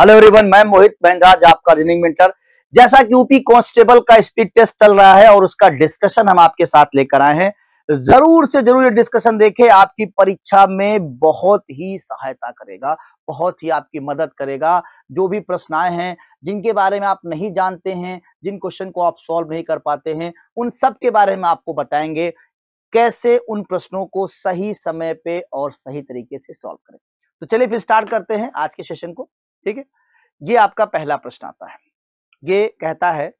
Hello everyone मैं मोहित महिंद्राज आपका running mentor जैसा कि यूपी कांस्टेबल का स्पीड टेस्ट चल रहा है और उसका डिस्कशन हम आपके साथ लेकर आए हैं जरूर से जरूर ये डिस्कशन देखें आपकी परीक्षा में बहुत ही सहायता करेगा बहुत ही आपकी मदद करेगा जो भी प्रश्न आए हैं जिनके बारे में आप नहीं जानते हैं जिन क्वेश्चन को आप सॉल्व नहीं कर पाते हैं उन सब के बारे में आपको बताएंगे कैसे उन प्रश्नों को सही समय पे और सही तरीके से सॉल्व करें तो चलिए फिर स्टार्ट करते हैं आज के सेशन को ठीक है ये आपका पहला प्रश्न आता है ये कहता है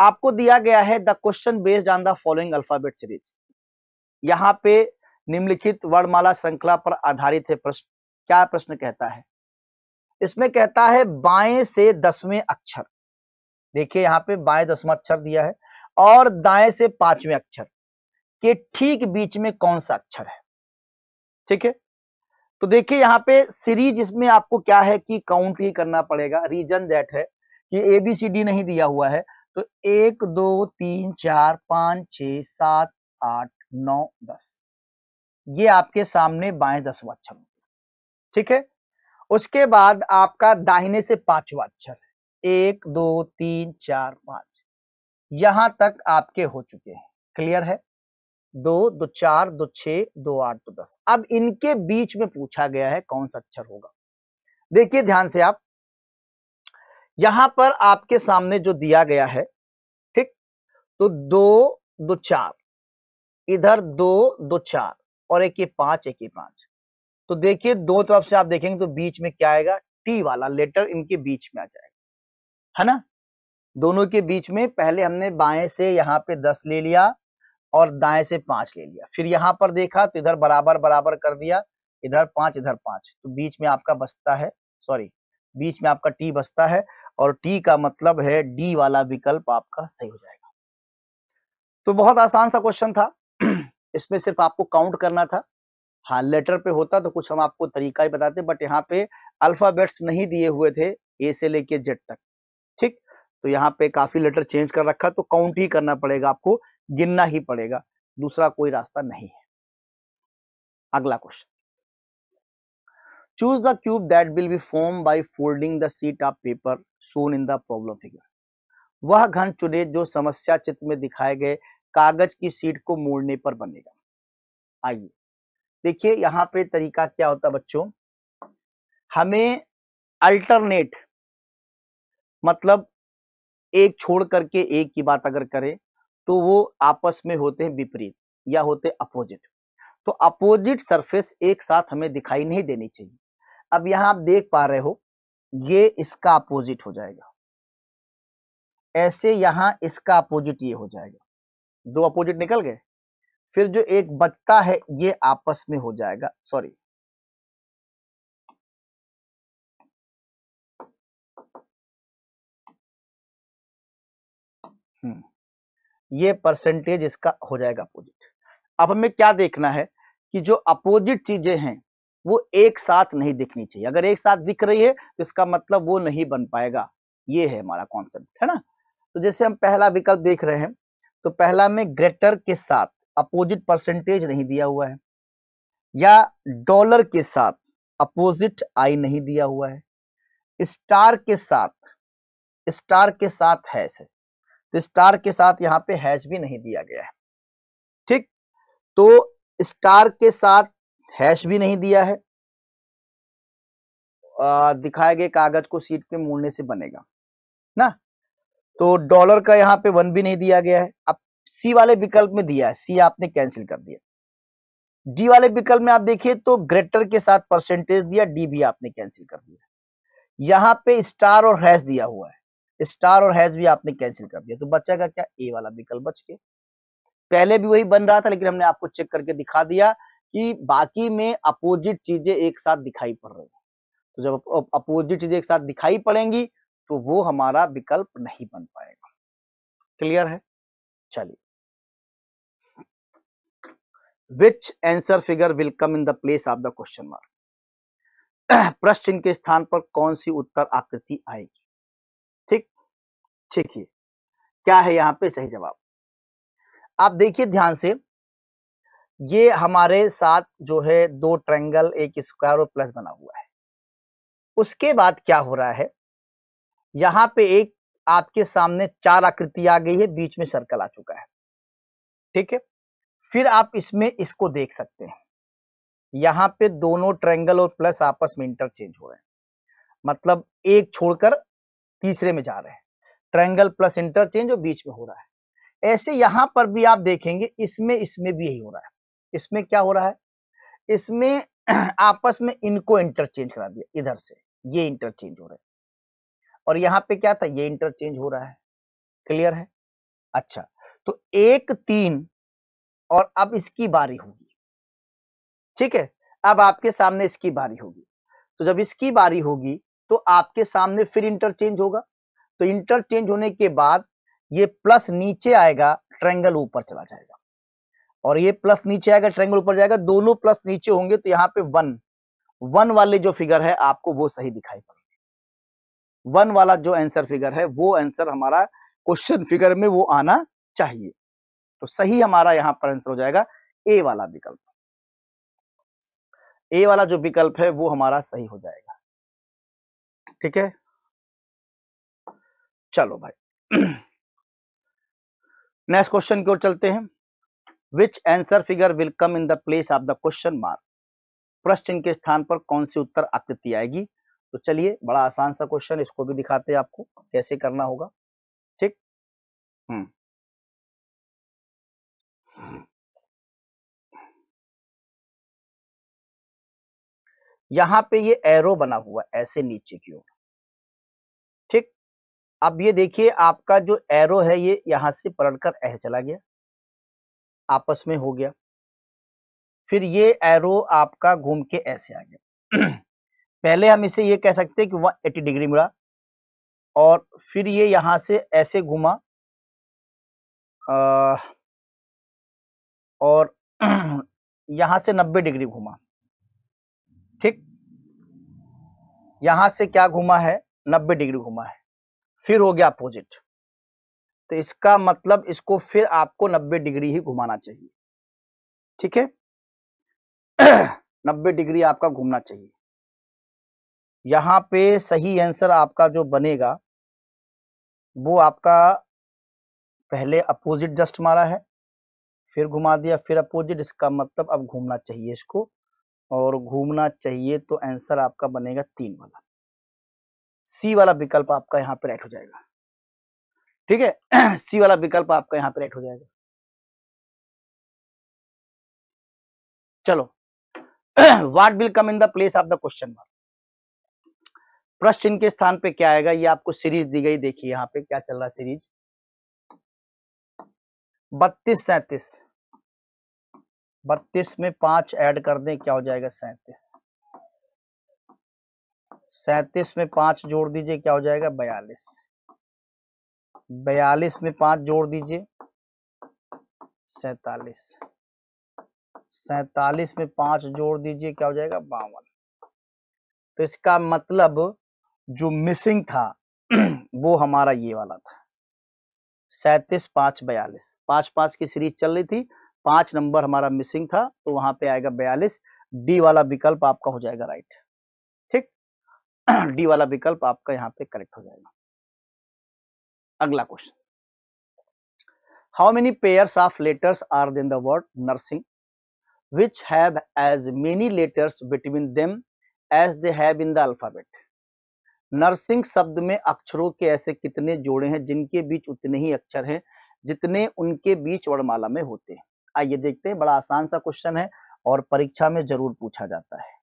आपको दिया गया है the question based on the following alphabet series यहाँ पे निम्नलिखित वर्णमाला श्रृंखला पर आधारित है प्रश्न क्या प्रश्न कहता है इसमें कहता है बाएं से दसवें अक्षर देखिए यहाँ पे बाएं दसवा अक्षर दिया है और दाएं से पांचवें अक्षर के ठीक बीच में कौन सा अक्षर है ठीक है तो देखिए यहाँ पे सीरीज इसमें आपको क्या है कि काउंट ही करना पड़ेगा रीजन दैट है कि ए बी सी डी नहीं दिया हुआ है तो एक दो तीन चार पांच छ सात आठ नौ दस ये आपके सामने बाएं दसवा अक्षर ठीक है उसके बाद आपका दाहिने से पांचवा अक्षर एक दो तीन चार पांच यहां तक आपके हो चुके हैं क्लियर है दो दो चार दो छ दो आठ दो दस अब इनके बीच में पूछा गया है कौन सा अक्षर होगा देखिए ध्यान से आप यहां पर आपके सामने जो दिया गया है ठीक तो दो दो चार इधर दो दो चार और एक ये पांच एक ये पांच तो देखिए दो तरफ तो से आप देखेंगे तो बीच में क्या आएगा टी वाला लेटर इनके बीच में आ जाएगा है ना दोनों के बीच में पहले हमने बाएं से यहां पे दस ले लिया और दाएं से पांच ले लिया फिर यहां पर देखा तो इधर बराबर बराबर कर दिया इधर पांच इधर पांच तो बीच में आपका बसता है सॉरी बीच में आपका टी बसता है और टी का मतलब है डी वाला विकल्प आपका सही हो जाएगा तो बहुत आसान सा क्वेश्चन था इसमें सिर्फ आपको काउंट करना था हाँ लेटर पे होता तो कुछ हम आपको तरीका ही बताते बट यहाँ पे अल्फाबेट्स नहीं दिए हुए थे ए से लेके जेड तक ठीक तो यहाँ पे काफी लेटर चेंज कर रखा तो काउंट ही करना पड़ेगा आपको गिनना ही पड़ेगा दूसरा कोई रास्ता नहीं है अगला question choose the cube that will be form by folding the sheet of paper shown in the problem figure वह घन चुने जो समस्या चित्र में दिखाए गए कागज की सीट को मोड़ने पर बनेगा आइए देखिए यहाँ पे तरीका क्या होता बच्चों हमें अल्टरनेट मतलब एक छोड़ करके एक की बात अगर करें तो वो आपस में होते हैं विपरीत या होते अपोजिट तो अपोजिट सरफेस एक साथ हमें दिखाई नहीं देनी चाहिए अब यहां आप देख पा रहे हो ये इसका अपोजिट हो जाएगा ऐसे यहां इसका अपोजिट ये हो जाएगा दो अपोजिट निकल गए फिर जो एक बचता है ये आपस में हो जाएगा सॉरी हम्म ये परसेंटेज इसका हो जाएगा अपोजिट अब हमें क्या देखना है कि जो अपोजिट चीजें हैं वो एक साथ नहीं दिखनी चाहिए अगर एक साथ दिख रही है तो इसका मतलब वो नहीं बन पाएगा ये है हमारा कॉन्सेप्ट है ना तो जैसे हम पहला विकल्प देख रहे हैं तो पहला में ग्रेटर के साथ अपोजिट परसेंटेज नहीं दिया हुआ है या डॉलर के साथ अपोजिट आई नहीं दिया हुआ है स्टार के साथ स्टार के साथ है इसे तो स्टार के साथ यहाँ पे हैच भी नहीं दिया गया है ठीक तो स्टार के साथ हैश भी नहीं दिया है दिखाए गए कागज को सीट पे मोड़ने से बनेगा ना तो डॉलर का यहाँ पे वन भी नहीं दिया गया है अब सी वाले विकल्प में दिया है सी आपने कैंसिल कर दिया डी वाले विकल्प में आप देखिए तो ग्रेटर के साथ परसेंटेज दिया डी भी आपने कैंसिल कर दिया यहाँ पे स्टार और हैश दिया हुआ है स्टार और हैज भी आपने कैंसिल कर दिया तो बच्चा का क्या ए वाला विकल्प बच के पहले भी वही बन रहा था लेकिन हमने आपको चेक करके दिखा दिया कि बाकी में अपोजिट चीजें एक साथ दिखाई पड़ रही है तो जब अपोजिट चीजें एक साथ दिखाई पड़ेंगी तो वो हमारा विकल्प नहीं बन पाएगा क्लियर है चलिए which answer figure will come in the place of the question mark प्रश्न के स्थान पर कौन सी उत्तर आकृति आएगी देखिए क्या है यहाँ पे सही जवाब आप देखिए ध्यान से ये हमारे साथ जो है दो ट्रैंगल एक स्क्वायर और प्लस बना हुआ है उसके बाद क्या हो रहा है यहाँ पे एक आपके सामने चार आकृति आ गई है बीच में सर्कल आ चुका है ठीक है फिर आप इसमें इसको देख सकते हैं यहाँ पे दोनों ट्रैंगल और प्लस आपस में इंटरचेंज हो रहे हैं मतलब एक छोड़कर तीसरे में जा रहे हैं ट्रायंगल प्लस इंटरचेंज जो बीच में हो रहा है ऐसे यहां पर भी आप देखेंगे इसमें इसमें भी यही हो रहा है इसमें क्या हो रहा है इसमें आपस में इनको इंटरचेंज करा दिया इधर से ये इंटरचेंज हो रहा है और यहाँ पे क्या था ये इंटरचेंज हो रहा है क्लियर है अच्छा तो एक तीन और अब इसकी बारी होगी ठीक है अब आपके सामने इसकी बारी होगी तो जब इसकी बारी होगी तो आपके सामने फिर इंटरचेंज होगा तो इंटरचेंज होने के बाद ये प्लस नीचे आएगा ट्रेंगल ऊपर चला जाएगा और ये प्लस नीचे आएगा ट्रेंगल ऊपर जाएगा दोनों प्लस नीचे होंगे तो यहाँ पे वन वन वाले जो फिगर है आपको वो सही दिखाई पड़ेगी वन वाला जो आंसर फिगर है वो आंसर हमारा क्वेश्चन फिगर में वो आना चाहिए तो सही हमारा यहाँ पर आंसर हो जाएगा ए वाला विकल्प ए वाला जो विकल्प है वो हमारा सही हो जाएगा ठीक है चलो भाई नेक्स्ट क्वेश्चन की ओर चलते हैं which answer figure will come in the place of the question mark प्रश्न के स्थान पर कौन सी उत्तर आकृति आएगी तो चलिए बड़ा आसान सा क्वेश्चन इसको भी दिखाते हैं आपको कैसे करना होगा ठीक हम्म यहां पे ये एरो बना हुआ ऐसे नीचे की ओर अब ये देखिए आपका जो एरो है ये यहां से पलटकर ऐसे चला गया आपस में हो गया फिर ये एरो आपका घूम के ऐसे आ गया पहले हम इसे ये कह सकते हैं कि वह एटी डिग्री मिला और फिर ये यहां से ऐसे घुमा और यहां से नब्बे डिग्री घुमा ठीक यहां से क्या घुमा है नब्बे डिग्री घुमा है फिर हो गया अपोजिट तो इसका मतलब इसको फिर आपको 90 डिग्री ही घुमाना चाहिए ठीक है 90 डिग्री आपका घूमना चाहिए यहां पे सही आंसर आपका जो बनेगा वो आपका पहले अपोजिट जस्ट मारा है फिर घुमा दिया फिर अपोजिट इसका मतलब अब घूमना चाहिए इसको और घूमना चाहिए तो आंसर आपका बनेगा तीन वाला सी वाला विकल्प आपका यहाँ पे राइट हो जाएगा ठीक है सी वाला विकल्प आपका यहाँ पे राइट हो जाएगा चलो what will come in the place of the question mark प्रश्न चिन्ह के स्थान पे क्या आएगा ये आपको सीरीज दी गई देखिए यहाँ पे क्या चल रहा है सीरीज बत्तीस सैतीस बत्तीस में पांच ऐड कर दें क्या हो जाएगा सैतीस सैतीस में पांच जोड़ दीजिए क्या हो जाएगा बयालीस बयालीस में पांच जोड़ दीजिए सैतालीस सैतालीस में पांच जोड़ दीजिए क्या हो जाएगा बावन तो इसका मतलब जो मिसिंग था वो हमारा ये वाला था सैतीस पांच बयालीस पांच पांच की सीरीज चल रही थी पांच नंबर हमारा मिसिंग था तो वहां पे आएगा बयालीस डी वाला विकल्प आपका हो जाएगा राइट डी वाला विकल्प आपका यहाँ पे करेक्ट हो जाएगा अगला question how many pairs of letters are in the word nursing which have as many letters between them as they have in the alphabet nursing शब्द में अक्षरों के ऐसे कितने जोड़े हैं जिनके बीच उतने ही अक्षर हैं जितने उनके बीच वर्णमाला में होते हैं आइए देखते हैं बड़ा आसान सा क्वेश्चन है और परीक्षा में जरूर पूछा जाता है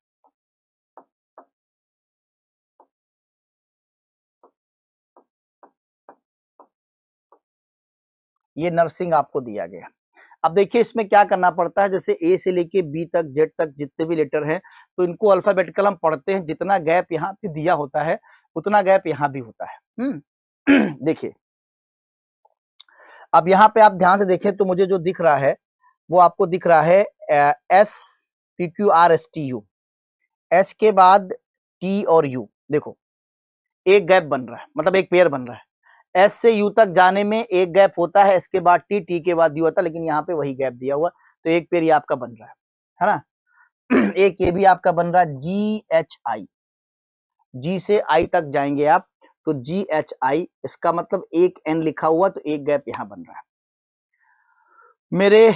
ये नर्सिंग आपको दिया गया अब देखिए इसमें क्या करना पड़ता है जैसे ए से लेके बी तक जेड तक जितने भी लेटर हैं तो इनको अल्फाबेटिकल हम पढ़ते हैं जितना गैप यहाँ पे दिया होता है उतना गैप यहाँ भी होता है हम्म। देखिए अब यहाँ पे आप ध्यान से देखें तो मुझे जो दिख रहा है वो आपको दिख रहा है S P Q R S T U S के बाद टी और यू देखो एक गैप बन रहा है मतलब एक पेयर बन रहा है एस से यू तक जाने में एक गैप होता है इसके बाद टी टी के बाद यू आता लेकिन यहाँ पे वही गैप दिया हुआ तो एक पेड़ ये आपका बन रहा है है ना एक ये भी आपका बन रहा है जी एच आई जी से आई तक जाएंगे आप तो जी एच आई इसका मतलब एक एन लिखा हुआ तो एक गैप यहाँ बन रहा है मेरे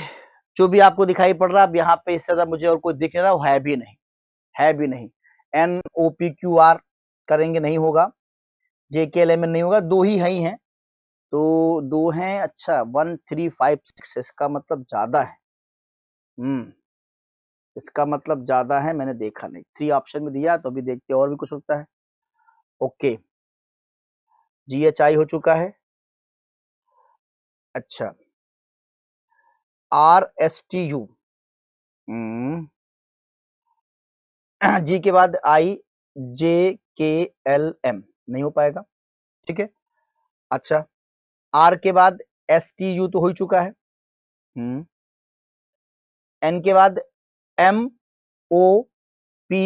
जो भी आपको दिखाई पड़ रहा है अब यहाँ पे इससे ज्यादा मुझे और कोई दिख रहा है भी नहीं है भी नहीं N O P Q R करेंगे नहीं होगा जेकेएलए में नहीं होगा दो ही है ही हैं तो दो हैं अच्छा वन थ्री फाइव सिक्स इसका मतलब ज़्यादा है हम्म इसका मतलब ज़्यादा है मैंने देखा नहीं थ्री ऑप्शन में दिया तो अभी देखते और भी कुछ होता है ओके जी एच आई हो चुका है अच्छा R S T U G के बाद आई जे के एल एम नहीं हो पाएगा ठीक है अच्छा आर के बाद एस टी यू तो हो चुका है एन हम्म। के बाद M O P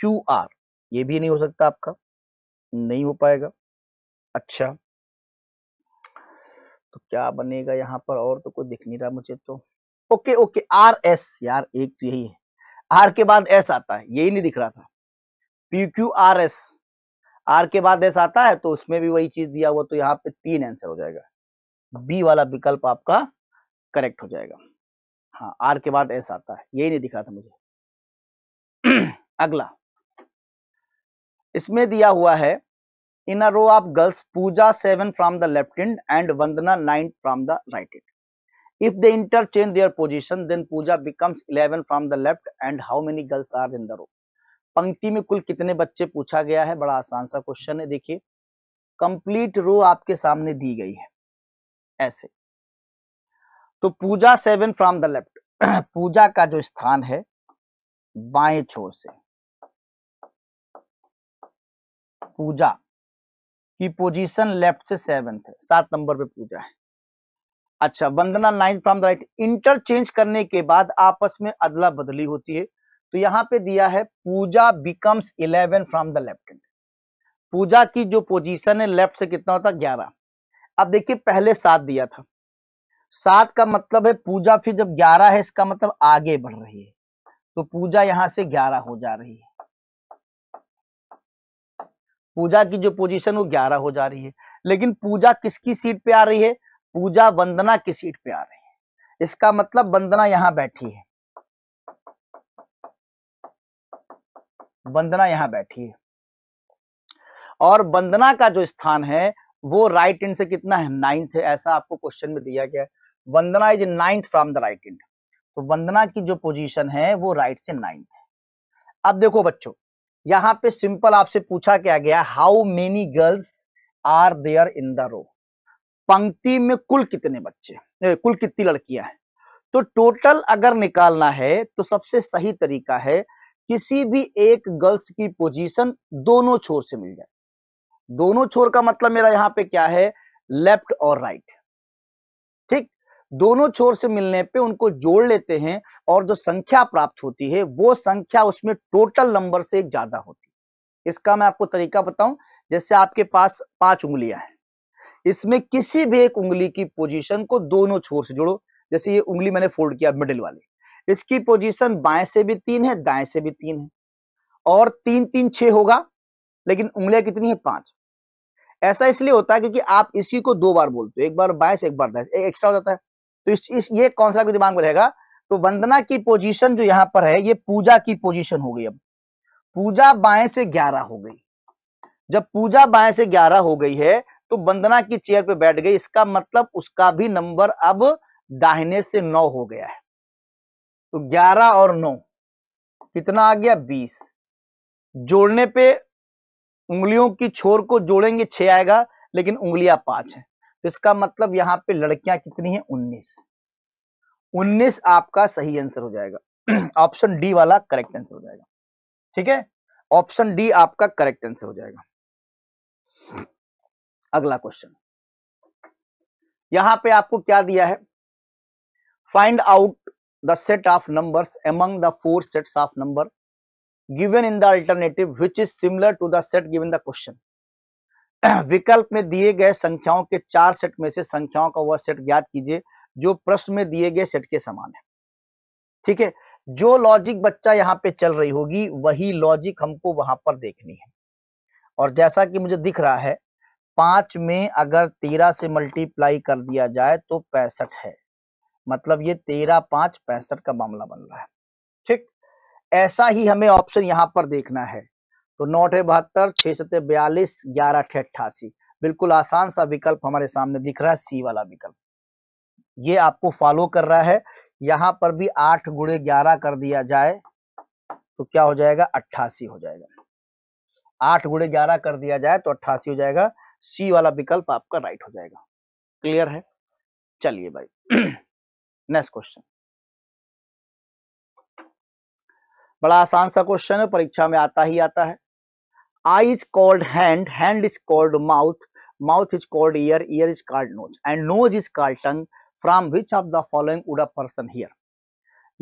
Q R ये भी नहीं हो सकता आपका नहीं हो पाएगा अच्छा तो क्या बनेगा यहां पर और तो कोई दिख नहीं रहा मुझे तो ओके ओके आर एस यार एक तो यही है आर के बाद एस आता है यही नहीं दिख रहा था P Q R S R के बाद एस आता है तो उसमें भी वही चीज दिया हुआ तो यहाँ पे तीन आंसर हो जाएगा बी वाला विकल्प आपका करेक्ट हो जाएगा हाँ आर के बाद एस आता है यही नहीं दिख रहा था मुझे अगला इसमें दिया हुआ है in a row of girls Pooja seven from the left hand and Vandana nine from the right hand if they interchange their position then Pooja becomes eleven from the left and how many girls are in the row पंक्ति में कुल कितने बच्चे पूछा गया है बड़ा आसान सा क्वेश्चन है देखिए कंप्लीट रो आपके सामने दी गई है ऐसे तो Pooja seven from the left Pooja का जो स्थान है बाएं छोर से पूजा की पोजीशन लेफ्ट से सेवेंथ है सात नंबर पे पूजा है अच्छा Vandana nine from the right interchange करने के बाद आपस में अदला बदली होती है तो यहां पे दिया है Pooja becomes eleven from the left hand Pooja की जो पोजीशन है लेफ्ट से कितना होता ग्यारह अब देखिए पहले सात दिया था सात का मतलब है पूजा फिर जब ग्यारह है इसका मतलब आगे बढ़ रही है तो पूजा यहां से ग्यारह हो जा रही है पूजा की जो पोजीशन वो ग्यारह हो जा रही है लेकिन पूजा किसकी सीट पे आ रही है पूजा वंदना की सीट पे आ रही है इसका मतलब वंदना यहां बैठी है वंदना यहां बैठी है और वंदना का जो स्थान है वो राइट एंड से कितना है नाइन्थ है ऐसा आपको क्वेश्चन में दिया गया है Vandana is ninth from the right end तो वंदना की जो पोजीशन है वो राइट से नाइन्थ है अब देखो बच्चों यहाँ पे सिंपल आपसे पूछा क्या गया how many girls are there in the row पंक्ति में कुल कितने बच्चे कुल कितनी लड़कियां हैं तो टोटल अगर निकालना है तो सबसे सही तरीका है किसी भी एक गर्ल्स की पोजीशन दोनों छोर से मिल जाए दोनों छोर का मतलब मेरा यहां पे क्या है लेफ्ट और राइट ठीक दोनों छोर से मिलने पे उनको जोड़ लेते हैं और जो संख्या प्राप्त होती है वो संख्या उसमें टोटल नंबर से ज्यादा होती है इसका मैं आपको तरीका बताऊं जैसे आपके पास पांच उंगलियां हैं इसमें किसी भी एक उंगली की पोजीशन को दोनों छोर से जोड़ो जैसे ये उंगली मैंने फोल्ड किया मिडिल वाली इसकी पोजीशन बाएं से भी तीन है दाएं से भी तीन है और तीन तीन छ होगा लेकिन उंगलियां कितनी है पांच ऐसा इसलिए होता है क्योंकि आप इसी को दो बार बोलते हो एक बार से एक बार दस एक एक्स्ट्रा हो जाता है तो इस, इस ये कौन सा आपके दिमाग में रहेगा तो वंदना की पोजीशन जो यहाँ पर है ये पूजा की पोजिशन हो गई अब पूजा बाएं से ग्यारह हो गई जब पूजा बाएं से ग्यारह हो गई है तो वंदना की चेयर पे बैठ गई इसका मतलब उसका भी नंबर अब दाहिने से नौ हो गया है तो 11 और 9 कितना आ गया 20 जोड़ने पे उंगलियों की छोर को जोड़ेंगे छह आएगा लेकिन उंगलियां पांच है तो इसका मतलब यहां पे लड़कियां कितनी है 19 19 आपका सही आंसर हो जाएगा ऑप्शन डी वाला करेक्ट आंसर हो जाएगा ठीक है ऑप्शन डी आपका करेक्ट आंसर हो जाएगा अगला क्वेश्चन यहां पे आपको क्या दिया है find out the set of numbers among the four sets of number given in the alternative which is similar to the set given the question विकल्प में दिए गए संख्याओं के चार सेट में से संख्याओं का वह सेट ज्ञात कीजिए जो प्रश्न में दिए गए सेट के समान है ठीक है जो लॉजिक बच्चा यहाँ पे चल रही होगी वही लॉजिक हमको वहां पर देखनी है और जैसा कि मुझे दिख रहा है पांच में अगर तेरह से मल्टीप्लाई कर दिया जाए तो पैंसठ है मतलब ये तेरह पांच पैंसठ का मामला बन रहा है ठीक ऐसा ही हमें ऑप्शन यहाँ पर देखना है तो नौ अठे बहत्तर छह सत्य बयालीस ग्यारह अठे अट्ठासी बिल्कुल आसान सा विकल्प हमारे सामने दिख रहा है सी वाला विकल्प ये आपको फॉलो कर रहा है यहाँ पर भी आठ गुड़े ग्यारह कर दिया जाए तो क्या हो जाएगा अट्ठासी हो जाएगा आठ गुड़े ग्यारह कर दिया जाए तो अट्ठासी हो जाएगा सी वाला विकल्प आपका राइट हो जाएगा क्लियर है चलिए भाई नेक्स्ट क्वेश्चन बड़ा आसान सा क्वेश्चन है परीक्षा में आता ही आता है eye is called hand hand is called mouth mouth is called ear ear is called nose and nose is called tongue from which of the following would a person here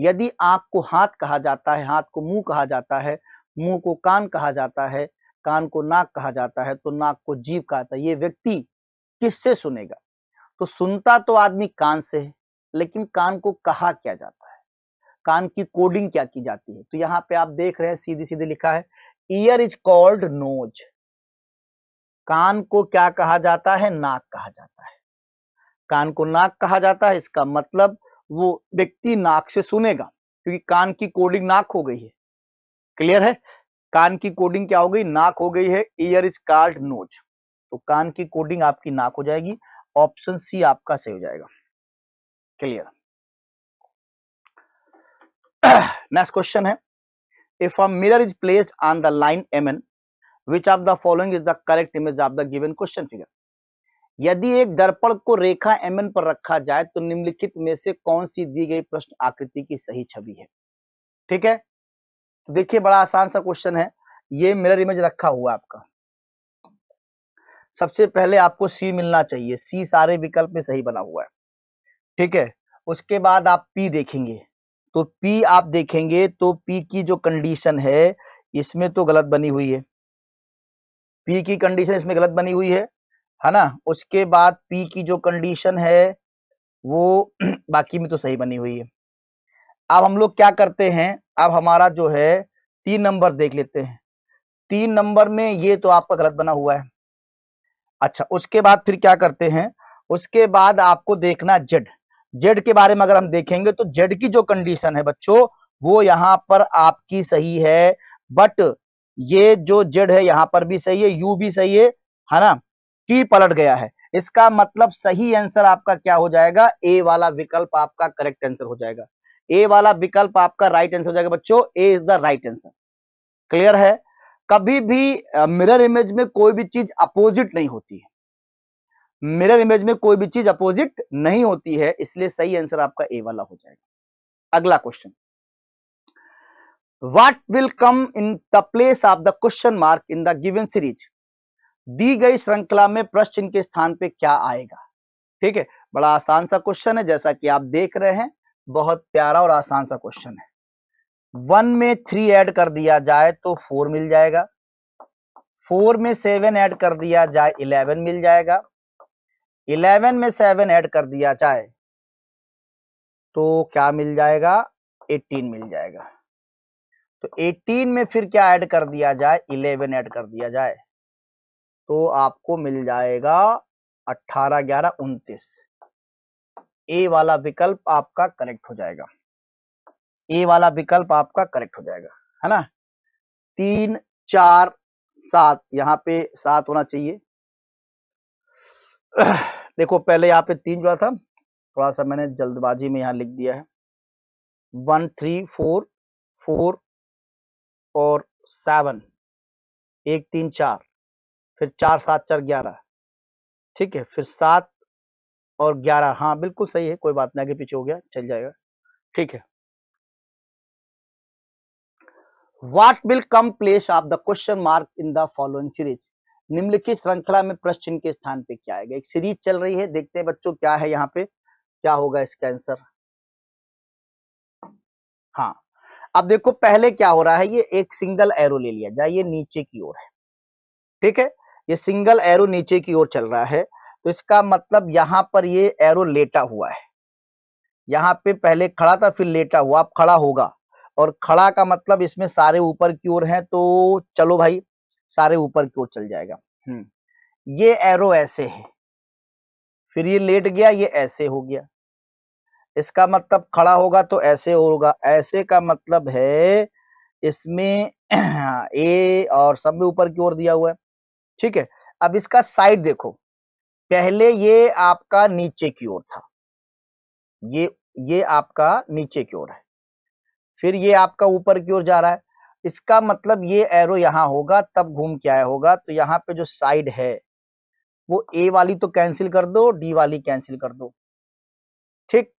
यदि को हाथ कहा जाता है हाथ को मुंह कहा जाता है मुंह को कान कहा जाता है कान को नाक कहा जाता है तो नाक को जीव कहा जाता है ये व्यक्ति किससे सुनेगा तो सुनता तो आदमी कान से है लेकिन कान को कहा क्या जाता है कान की कोडिंग क्या की जाती है तो यहाँ पे आप देख रहे हैं सीधे सीधे लिखा है ईयर इज कॉल्ड नोज कान को क्या कहा जाता है नाक कहा जाता है कान को नाक कहा जाता है इसका मतलब वो व्यक्ति नाक से सुनेगा क्योंकि कान की कोडिंग नाक हो गई है क्लियर है कान की कोडिंग क्या हो गई नाक हो गई है ईयर इज कार्ड नोज तो कान की कोडिंग आपकी नाक हो जाएगी ऑप्शन सी आपका सही हो जाएगा क्लियर नेक्स्ट क्वेश्चन है if a mirror is placed on the line M N which of the following is the correct image of the given question figure यदि एक दर्पण को रेखा एम एन पर रखा जाए तो निम्नलिखित में से कौन सी दी गई प्रश्न आकृति की सही छवि है ठीक है तो देखिए बड़ा आसान सा क्वेश्चन है ये मिरर इमेज रखा हुआ आपका सबसे पहले आपको सी मिलना चाहिए सी सारे विकल्प में सही बना हुआ है ठीक है उसके बाद आप पी देखेंगे तो पी आप देखेंगे तो पी की जो कंडीशन है इसमें तो गलत बनी हुई है पी की कंडीशन इसमें गलत बनी हुई है है ना उसके बाद पी की जो कंडीशन है वो बाकी में तो सही बनी हुई है अब हम लोग क्या करते हैं अब हमारा जो है तीन नंबर देख लेते हैं तीन नंबर में ये तो आपका गलत बना हुआ है अच्छा उसके बाद फिर क्या करते हैं उसके बाद आपको देखना जेड जेड के बारे में अगर हम देखेंगे तो जेड की जो कंडीशन है बच्चों वो यहाँ पर आपकी सही है बट ये जो जेड है यहाँ पर भी सही है यू भी सही है है ना टी पलट गया है इसका मतलब सही आंसर आपका क्या हो जाएगा ए वाला विकल्प आपका करेक्ट आंसर हो जाएगा ए वाला विकल्प आपका राइट आंसर हो जाएगा बच्चों A is the right answer clear है कभी भी मिरर इमेज में कोई भी चीज अपोजिट नहीं होती है मिरर इमेज में कोई भी चीज अपोजिट नहीं होती है इसलिए सही आंसर आपका ए वाला हो जाएगा अगला question what will come in the place of the question mark in the given series दी गई श्रृंखला में प्रश्न के स्थान पे क्या आएगा ठीक है बड़ा आसान सा क्वेश्चन है जैसा कि आप देख रहे हैं बहुत प्यारा और आसान सा क्वेश्चन है वन में थ्री ऐड कर दिया जाए तो फोर मिल जाएगा फोर में सेवन ऐड कर दिया जाए इलेवन मिल जाएगा इलेवन में सेवन ऐड कर दिया जाए तो क्या मिल जाएगा एटीन मिल जाएगा तो एटीन में फिर क्या ऐड कर दिया जाए इलेवन ऐड कर दिया जाए तो आपको मिल जाएगा अट्ठारह ग्यारह उनतीस ए वाला विकल्प आपका करेक्ट हो जाएगा ए वाला विकल्प आपका करेक्ट हो जाएगा है ना तीन चार सात यहाँ पे सात होना चाहिए देखो पहले यहाँ पे तीन जुड़ा था थोड़ा सा मैंने जल्दबाजी में यहाँ लिख दिया है वन थ्री फोर फोर और सेवन एक तीन चार फिर चार सात चार ग्यारह ठीक है फिर सात और ग्यारह हाँ बिल्कुल सही है कोई बात नहीं आगे पीछे हो गया चल जाएगा ठीक है what will come place of the question mark in the following series निम्नलिखित श्रृंखला में प्रश्न चिन्ह के स्थान पे क्या आएगा एक सीरीज चल रही है देखते हैं बच्चों क्या है यहाँ पे क्या होगा इसका आंसर हाँ अब देखो पहले क्या हो रहा है ये एक सिंगल एरो ले लिया जाए ये नीचे की ओर है ठीक है ये सिंगल एरो नीचे की ओर चल रहा है तो इसका मतलब यहां पर ये एरो लेटा हुआ है यहाँ पे पहले खड़ा था फिर लेटा हुआ अब खड़ा होगा और खड़ा का मतलब इसमें सारे ऊपर की ओर है तो चलो भाई सारे ऊपर की ओर चल जाएगा हम्म। ये एरो ऐसे है फिर ये लेट गया ये ऐसे हो गया इसका मतलब खड़ा होगा तो ऐसे होगा ऐसे का मतलब है इसमें ए और सब में ऊपर की ओर दिया हुआ है ठीक है अब इसका साइड देखो पहले ये आपका नीचे की ओर था ये ये आपका नीचे की ओर है फिर ये आपका ऊपर की ओर जा रहा है इसका मतलब ये एरो यहाँ होगा तब घूम के आया होगा तो यहाँ पे जो साइड है वो ए वाली तो कैंसिल कर दो डी वाली कैंसिल कर दो ठीक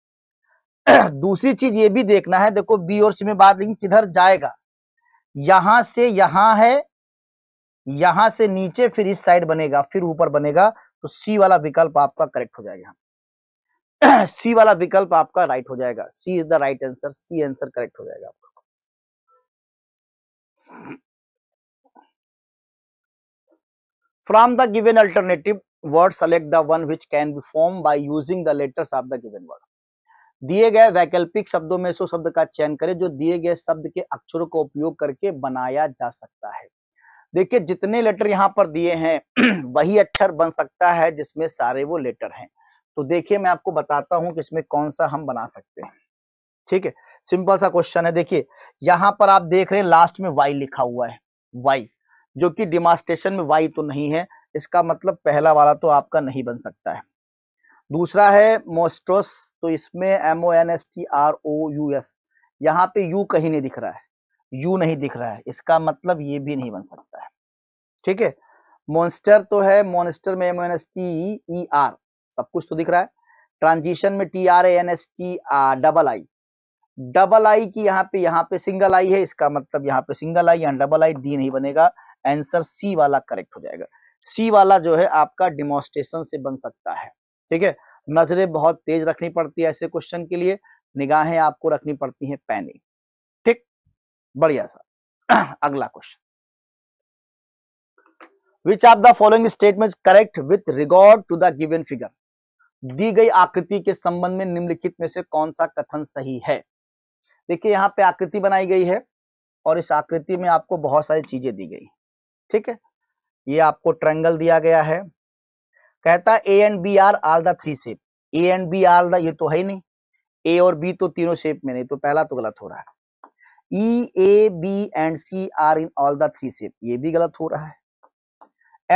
दूसरी चीज ये भी देखना है देखो बी और सी में बात लेकिन किधर जाएगा यहां से यहां है यहां से नीचे फिर इस साइड बनेगा फिर ऊपर बनेगा तो सी वाला विकल्प आपका करेक्ट हो जाएगा सी वाला विकल्प आपका राइट हो जाएगा C is the right answer C answer correct हो जाएगा आपका From the given alternative word, select the one which can be formed by using the letters of the given word. दिए गए वैकल्पिक शब्दों में से शब्द का चयन करें जो दिए गए शब्द के अक्षरों का उपयोग करके बनाया जा सकता है देखिए जितने लेटर यहाँ पर दिए हैं वही अक्षर बन सकता है जिसमें सारे वो लेटर हैं तो देखिए मैं आपको बताता हूँ कि इसमें कौन सा हम बना सकते हैं ठीक है सिंपल सा क्वेश्चन है देखिए यहां पर आप देख रहे हैं लास्ट में वाई लिखा हुआ है वाई जो कि डिमास्टेशन में वाई तो नहीं है इसका मतलब पहला वाला तो आपका नहीं बन सकता है दूसरा है मोस्ट्रोस तो इसमें M O N S T R O U S यहाँ पे यू कहीं नहीं दिख रहा है यू नहीं दिख रहा है इसका मतलब ये भी नहीं बन सकता है ठीक है मोन्स्टर तो है मोन्स्टर में M N S T E R सब कुछ तो दिख रहा है ट्रांजिशन में T R A N S T R double I double I की यहाँ पे यहाँ पे सिंगल आई है इसका मतलब यहाँ पे सिंगल आई या डबल आई डी नहीं बनेगा आंसर सी वाला करेक्ट हो जाएगा सी वाला जो है आपका डिमोस्ट्रेशन से बन सकता है ठीक है नजरें बहुत तेज रखनी पड़ती है ऐसे क्वेश्चन के लिए निगाहें आपको रखनी पड़ती हैं पैनिक ठीक बढ़िया सर अगला question which of the following statement correct with regard to the given figure दी गई आकृति के संबंध में निम्नलिखित में से कौन सा कथन सही है देखिए यहाँ पे आकृति बनाई गई है और इस आकृति में आपको बहुत सारी चीजें दी गई ठीक है ये आपको ट्रैंगल दिया गया है कहता A and B are all the three shape A and B are the ये तो है ही नहीं ए और बी तो तीनों शेप में नहीं तो पहला तो गलत हो रहा है E A B and C are in all the three shape ये भी गलत हो रहा है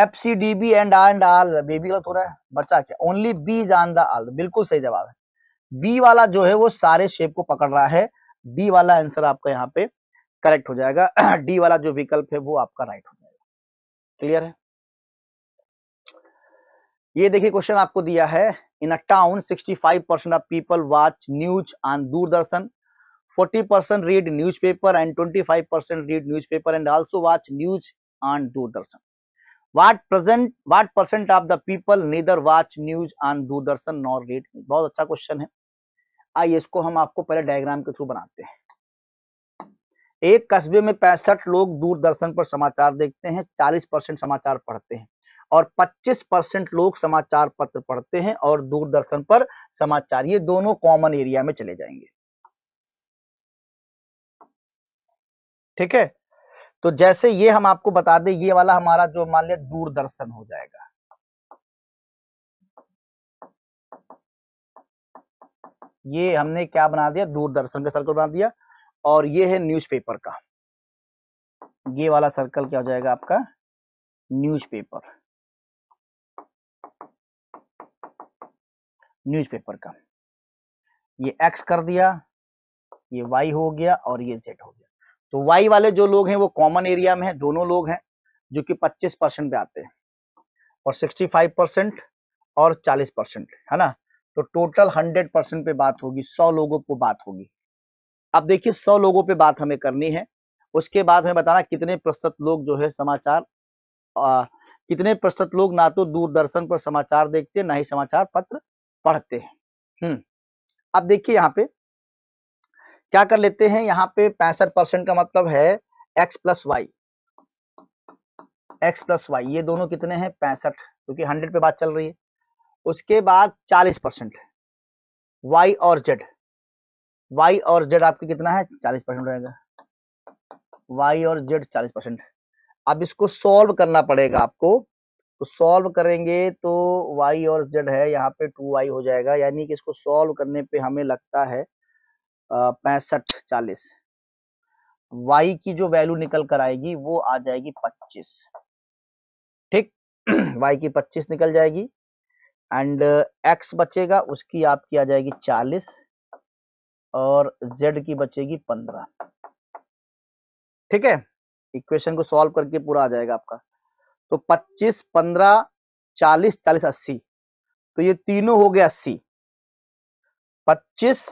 F C D B and R and R ये भी गलत हो रहा है बच्चा क्या ओनली बी जान द आल बिल्कुल सही जवाब है बी वाला जो है वो सारे शेप को पकड़ रहा है डी वाला आंसर आपका यहाँ पे करेक्ट हो जाएगा डी वाला जो विकल्प है वो आपका राइट हो जाएगा क्लियर है ये देखिए क्वेश्चन आपको दिया है in a town 65 percent of people watch news on Doordarshan 40 percent read newspaper and 25 percent read newspaper and also watch news on Doordarshan what present what percent of the people neither watch news on Doordarshan nor read बहुत अच्छा question है आइए इसको हम आपको पहले diagram के through बनाते हैं एक कस्बे में पैंसठ लोग दूरदर्शन पर समाचार देखते हैं चालीस परसेंट समाचार पढ़ते हैं और पच्चीस परसेंट लोग समाचार पत्र पढ़ते हैं और दूरदर्शन पर समाचार ये दोनों कॉमन एरिया में चले जाएंगे ठीक है तो जैसे ये हम आपको बता दें ये वाला हमारा जो मान लिया दूरदर्शन हो जाएगा ये हमने क्या बना दिया दूरदर्शन का सर्कल बना दिया और ये है न्यूज़पेपर का ये वाला सर्कल क्या हो जाएगा आपका न्यूज़पेपर न्यूज़पेपर का ये एक्स कर दिया ये वाई हो गया और ये जेड हो गया तो वाई वाले जो लोग हैं वो कॉमन एरिया में है दोनों लोग हैं जो कि 25 परसेंट पे आते हैं और 65 परसेंट और 40 परसेंट है ना तो टोटल हंड्रेड परसेंट पे बात होगी सौ लोगों को बात होगी अब देखिए सौ लोगों पे बात हमें करनी है उसके बाद हमें बताना कितने प्रतिशत लोग जो है समाचार आ, कितने प्रतिशत लोग ना तो दूरदर्शन पर समाचार देखते ना ही समाचार पत्र पढ़ते हैं हम्म, अब देखिए यहाँ पे क्या कर लेते हैं यहाँ पे पैंसठ परसेंट का मतलब है X plus Y X plus Y ये दोनों कितने हैं पैंसठ क्योंकि हंड्रेड पे बात चल रही है उसके बाद चालीस परसेंट वाई और जेड वाई और जेड आपके कितना है चालीस परसेंट रहेगा वाई और जेड चालीस परसेंट अब इसको सॉल्व करना पड़ेगा आपको तो सॉल्व करेंगे तो वाई और जेड है यहाँ पे टू वाई हो जाएगा यानी कि इसको सॉल्व करने पे हमें लगता है पैंसठ चालीस वाई की जो वैल्यू निकल कर आएगी वो आ जाएगी पच्चीस ठीक वाई की पच्चीस निकल जाएगी एंड एक्स बचेगा उसकी आपकी आ जाएगी चालीस और जेड की बचेगी पंद्रह ठीक है इक्वेशन को सॉल्व करके पूरा आ जाएगा आपका तो पच्चीस पंद्रह चालीस चालीस अस्सी तो ये तीनों हो गए अस्सी पच्चीस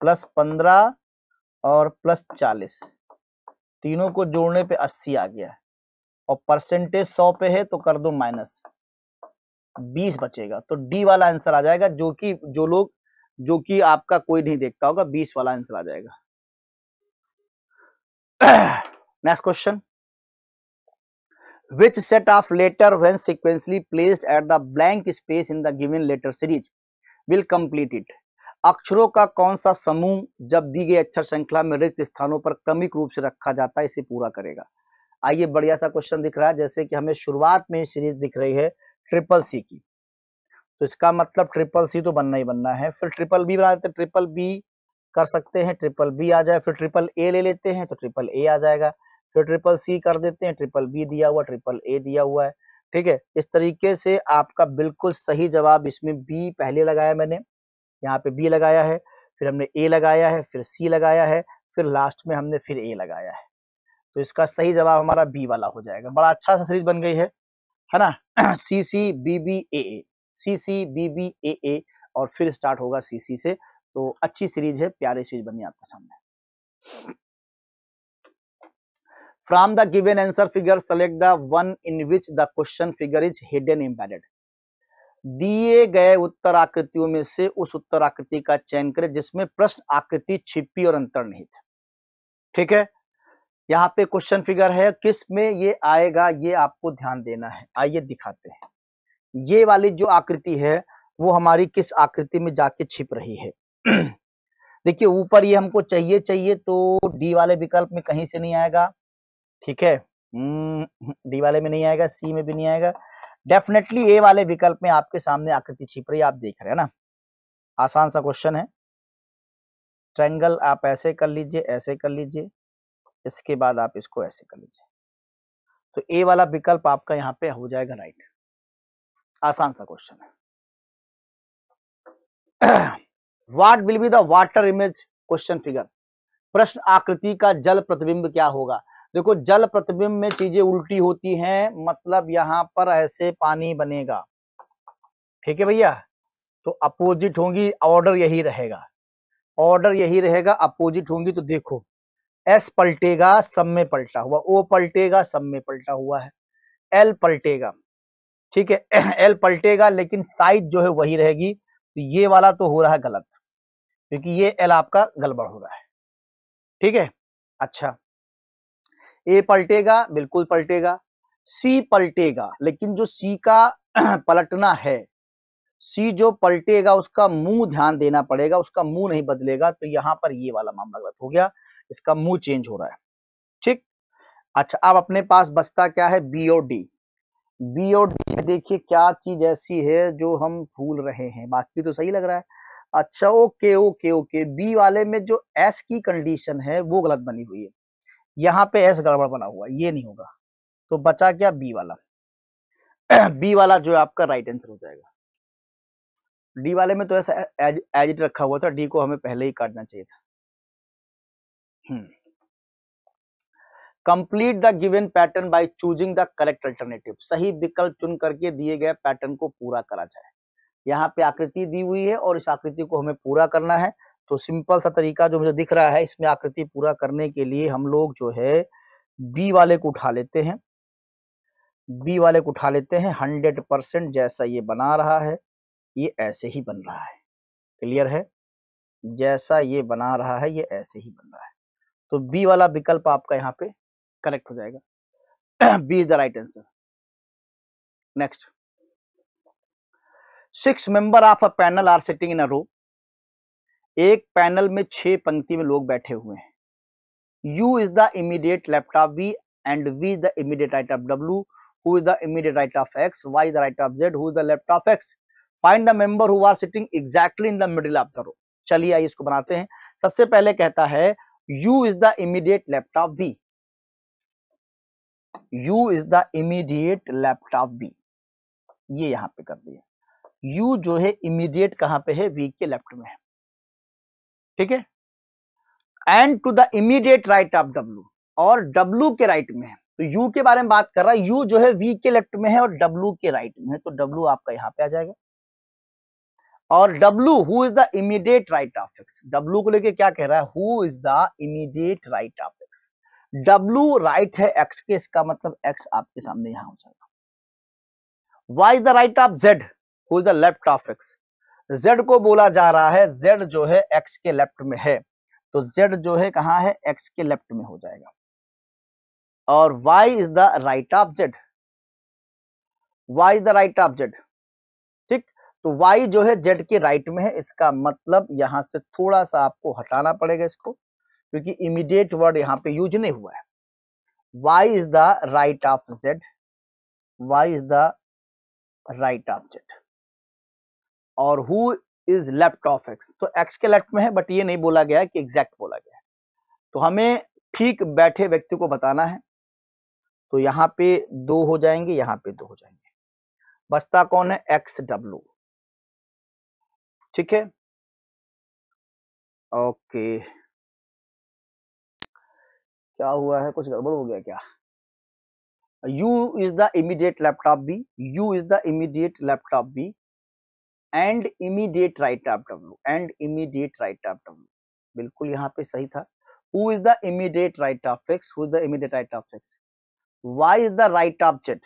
प्लस पंद्रह और प्लस चालीस तीनों को जोड़ने पे अस्सी आ गया और परसेंटेज सौ पे है तो कर दो माइनस बीस बचेगा तो डी वाला आंसर आ जाएगा जो कि जो लोग जो कि आपका कोई नहीं देखता होगा बीस वाला आंसर आ जाएगा next question which set of letter when sequentially placed at the blank space in the given letter series will complete it अक्षरों का कौन सा समूह जब दी गई अक्षर श्रृंखला में रिक्त स्थानों पर क्रमिक रूप से रखा जाता है इसे पूरा करेगा आइए बढ़िया सा क्वेश्चन दिख रहा है जैसे कि हमें शुरुआत में सीरीज दिख रही है ट्रिपल सी की तो इसका मतलब ट्रिपल सी तो बनना ही बनना है फिर ट्रिपल बी बना देते ट्रिपल बी कर सकते हैं ट्रिपल बी आ जाए फिर ट्रिपल ए ले लेते हैं तो ट्रिपल ए आ जाएगा फिर ट्रिपल सी कर देते हैं ट्रिपल बी दिया हुआ ट्रिपल ए दिया हुआ है ठीक है इस तरीके से आपका बिल्कुल सही जवाब इसमें बी पहले लगाया मैंने यहाँ पे बी लगाया है फिर हमने ए लगाया है फिर सी लगाया है फिर लास्ट में हमने फिर ए लगाया है तो इसका सही जवाब हमारा बी वाला हो जाएगा बड़ा अच्छा सा सीरीज बन गई है है ना C C B B A A C C B B A A और फिर स्टार्ट होगा सी सी से तो अच्छी सीरीज है प्यारी सीरीज बनी आपके सामने from the given answer figure select the one in which the question figure is hidden embedded दिए गए उत्तर आकृतियों में से उस उत्तर आकृति का चयन करें जिसमें प्रश्न आकृति छिपी और अंतर नहीं थे ठीक है यहाँ पे क्वेश्चन फिगर है किस में ये आएगा ये आपको ध्यान देना है आइए दिखाते हैं ये वाली जो आकृति है वो हमारी किस आकृति में जाके छिप रही है देखिए ऊपर ये हमको चाहिए चाहिए तो डी वाले विकल्प में कहीं से नहीं आएगा ठीक है डी हम्म, वाले में नहीं आएगा सी में भी नहीं आएगा डेफिनेटली ए वाले विकल्प में आपके सामने आकृति छिप रही है आप देख रहे हैं ना आसान सा क्वेश्चन है ट्रेंगल आप ऐसे कर लीजिए ऐसे कर लीजिए इसके बाद आप इसको ऐसे कर लीजिए तो ए वाला विकल्प आपका यहाँ पे हो जाएगा राइट आसान सा क्वेश्चन है what will be the water image question figure प्रश्न आकृति का जल प्रतिबिंब क्या होगा देखो जल प्रतिबिंब में चीजें उल्टी होती हैं मतलब यहाँ पर ऐसे पानी बनेगा ठीक है भैया तो अपोजिट होंगी ऑर्डर यही रहेगा ऑर्डर यही रहेगा अपोजिट होंगी तो देखो एस पलटेगा सब में पलटा हुआ ओ पलटेगा सब में पलटा हुआ है एल पलटेगा ठीक है एल पलटेगा लेकिन साइज जो है वही रहेगी तो ये वाला तो हो रहा है गलत क्योंकि ये एल आपका गड़बड़ हो रहा है ठीक है अच्छा ए पलटेगा बिल्कुल पलटेगा सी पलटेगा लेकिन जो सी का पलटना है सी जो पलटेगा उसका मुंह ध्यान देना पड़ेगा उसका मुंह नहीं बदलेगा तो यहां पर ये वाला मामला गलत हो गया इसका मुंह चेंज हो रहा है ठीक अच्छा अब अपने पास बचता क्या है बीओडी बीओडी में देखिए क्या चीज ऐसी है जो हम भूल रहे हैं बाकी तो सही लग रहा है अच्छा ओके ओके ओके बी वाले में जो एस की कंडीशन है वो गलत बनी हुई है यहाँ पे एस गड़बड़ बना हुआ ये नहीं होगा तो बचा क्या बी वाला बी वाला जो है आपका राइट आंसर हो जाएगा डी वाले में तो ऐसा एज एज रखा हुआ था डी को हमें पहले ही काटना चाहिए था complete the given pattern by choosing the correct alternative सही विकल्प चुन करके दिए गए पैटर्न को पूरा करा जाए यहाँ पे आकृति दी हुई है और इस आकृति को हमें पूरा करना है तो सिंपल सा तरीका जो मुझे दिख रहा है इसमें आकृति पूरा करने के लिए हम लोग जो है बी वाले को उठा लेते हैं बी वाले को उठा लेते हैं हंड्रेड परसेंट जैसा ये बना रहा है ये ऐसे ही बन रहा है क्लियर है जैसा ये बना रहा है ये ऐसे ही बन रहा है तो बी वाला विकल्प आपका यहाँ पे करेक्ट हो जाएगा B is the right answer next six member of a panel are sitting in a row एक पैनल में छह पंक्ति में लोग बैठे हुए हैं U is the immediate left of B and V is the immediate right of W who is the immediate right of X Y is the right of Z who is the left of X find the member who are sitting exactly in the middle of the row चलिए आइए इसको बनाते हैं सबसे पहले कहता है u is the immediate of b u is the immediate of b ये यहां पे कर दिया u जो है इमीडिएट कहां पे है b के लेफ्ट में है ठीक है and to the immediate right of w और w के राइट में है तो u के बारे में बात कर रहा है u जो है v के लेफ्ट में है और w के राइट में है तो w आपका यहां पे आ जाएगा और W who is the immediate right of X W को लेके क्या कह रहा है who is the immediate right of X W right है X के इसका मतलब X आपके सामने यहां हो जाएगा Y is the right of Z who is the left of X Z को बोला जा रहा है Z जो है X के लेफ्ट में है तो Z जो है कहां है X के लेफ्ट में हो जाएगा और Y is the right of Z Y is the right of Z तो वाई जो है जेड के राइट में है इसका मतलब यहां से थोड़ा सा आपको हटाना पड़ेगा इसको क्योंकि इमीडिएट वर्ड यहाँ पे यूज नहीं हुआ है Y is the right of Z Y is the right of Z और who is left of X तो एक्स के लेफ्ट में है बट ये नहीं बोला गया कि एग्जैक्ट बोला गया है तो हमें ठीक बैठे व्यक्ति को बताना है तो यहां पे दो हो जाएंगे यहाँ पे दो हो जाएंगे बचता कौन है एक्स डब्ल्यू ठीक है ओके क्या हुआ है कुछ गड़बड़ हो गया क्या U is the immediate laptop B U is the immediate laptop B and immediate right of W and immediate right of W बिल्कुल यहाँ पे सही था who is the immediate right of X who is the immediate right of X Y is the right of Z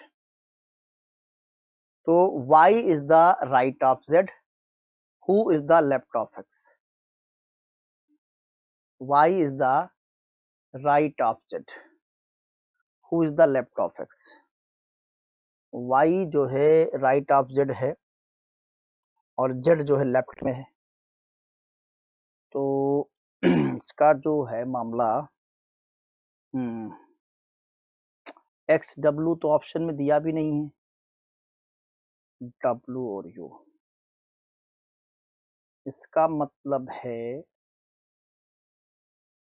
तो Y is the right of Z who is the left of x y is the right of z who is the left of x y जो है right of z है और z जो है left में है तो इसका जो है मामला एक्स डब्लू तो ऑप्शन में दिया भी नहीं है डब्लू और यू इसका मतलब है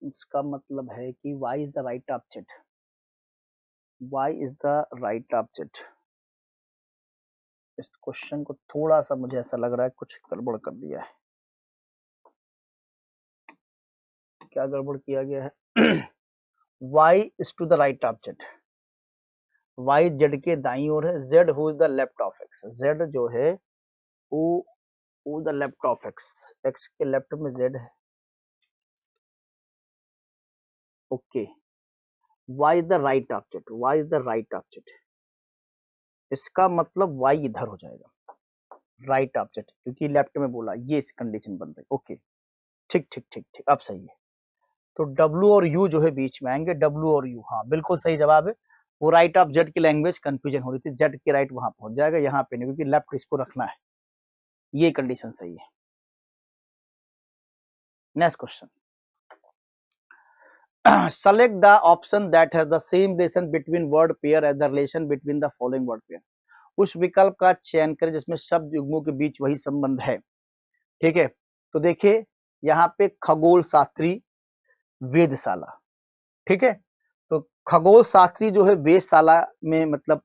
इसका मतलब है कि Y is the right object Y is the right object इस क्वेश्चन को थोड़ा सा मुझे ऐसा लग रहा है कुछ गड़बड़ कर दिया है क्या गड़बड़ किया गया है Y is to the right object Y Z के दाई ओर है Z who is the left of X Z जो है वो to the left of X X के लेफ्ट में जेड है okay Y the right object Y is the right object इसका मतलब वाई इधर हो जाएगा राइट ऑब्जेक्ट क्योंकि लेफ्ट में बोला ये इस कंडीशन बन रही ओके ठीक ठीक ठीक ठीक अब सही है तो W और U जो है बीच में आएंगे W और U हाँ बिल्कुल सही जवाब है वो राइट ऑफ जेड की लैंग्वेज कंफ्यूजन हो रही थी जेड के राइट वहां पहुंच जाएगा यहाँ पे नहीं क्योंकि लेफ्ट इसको रखना है ये कंडीशन सही है next question select the option that has the same relation between word pair as the relation between the following word pair उस विकल्प का चयन करें जिसमें शब्द युग्मों के बीच वही संबंध है ठीक है तो देखिए यहां पे खगोल शास्त्री वेदशाला ठीक है तो खगोल शास्त्री जो है वेदशाला में मतलब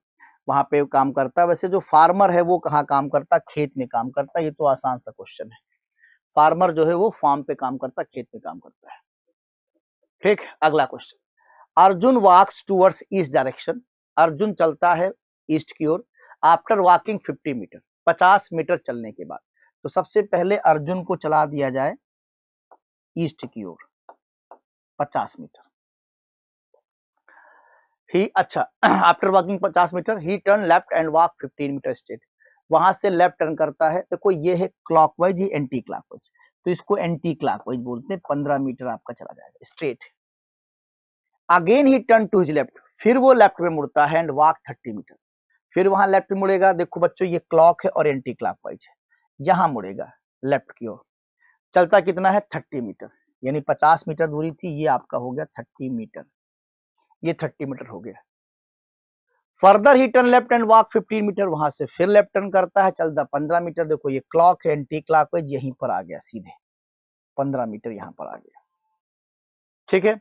वहाँ पे काम करता है वैसे जो फार्मर है वो कहाँ काम करता खेत में काम करता ये तो आसान सा क्वेश्चन है फार्मर जो है वो फार्म पे काम करता खेत में काम करता है ठीक अगला question Arjun walks towards east direction Arjun चलता है ईस्ट की ओर आफ्टर वॉकिंग 50 मीटर 50 मीटर चलने के बाद तो सबसे पहले अर्जुन को चला दिया जाए ईस्ट की ओर 50 मीटर ही अच्छा after walking 50 metre he turn left and walk 15 metre straight वहां से लेफ्ट टर्न करता है देखो तो ये है क्लॉकवाइज ही एंटी क्लॉकवाइज तो इसको एंटी क्लॉकवाइज बोलते हैं पंद्रह मीटर आपका चला जाएगा straight again he turn to his left फिर वो लेफ्ट में मुड़ता है एंड वॉक थर्टी मीटर फिर वहां लेफ्ट में मुड़ेगा देखो बच्चों ये क्लॉक है और एंटी क्लॉकवाइज है यहां मुड़ेगा लेफ्ट की ओर चलता कितना है थर्टी मीटर यानी पचास मीटर दूरी थी ये आपका हो गया थर्टी मीटर ये थर्टी मीटर हो गया further he turn left and walk fifteen metre वहां से फिर लेफ्ट टर्न करता है चलता पंद्रह मीटर देखो ये क्लॉक है एंटी क्लॉक है यहीं पर आ गया सीधे पंद्रह मीटर यहां पर आ गया ठीक है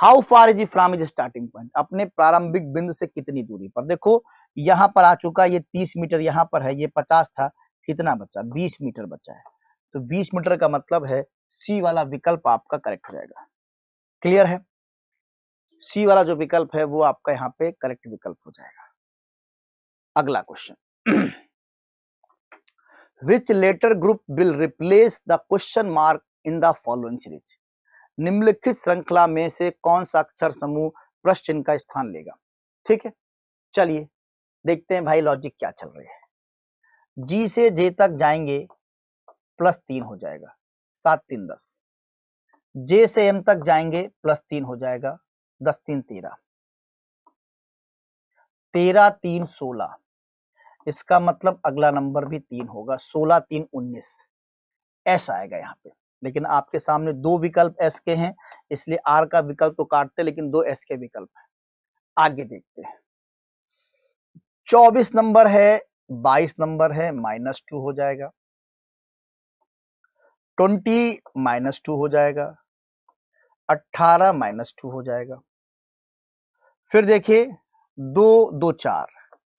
how far is from is starting point अपने प्रारंभिक बिंदु से कितनी दूरी पर देखो यहां पर आ चुका ये तीस मीटर यहां पर है ये पचास था कितना बच्चा बीस मीटर बच्चा है तो बीस मीटर का मतलब है सी वाला विकल्प आपका करेक्ट हो जाएगा क्लियर है सी वाला जो विकल्प है वो आपका यहाँ पे करेक्ट विकल्प हो जाएगा अगला question which letter group will replace the question mark in the following series निम्नलिखित श्रृंखला में से कौन सा अक्षर समूह प्रश्न चिन्ह का स्थान लेगा ठीक है चलिए देखते हैं भाई लॉजिक क्या चल रही है जी से जे तक जाएंगे प्लस तीन हो जाएगा सात तीन दस जे से एम तक जाएंगे प्लस तीन हो जाएगा दस तीन तेरह तेरह तीन सोलह इसका मतलब अगला नंबर भी तीन होगा सोलह तीन उन्नीस एस आएगा यहाँ पे लेकिन आपके सामने दो विकल्प एस के हैं इसलिए आर का विकल्प तो काटते लेकिन दो एस के विकल्प है आगे देखते हैं चौबीस नंबर है बाईस नंबर है माइनस टू हो जाएगा ट्वेंटी माइनस टू हो जाएगा अट्ठारह माइनस टू हो जाएगा फिर देखिए दो दो चार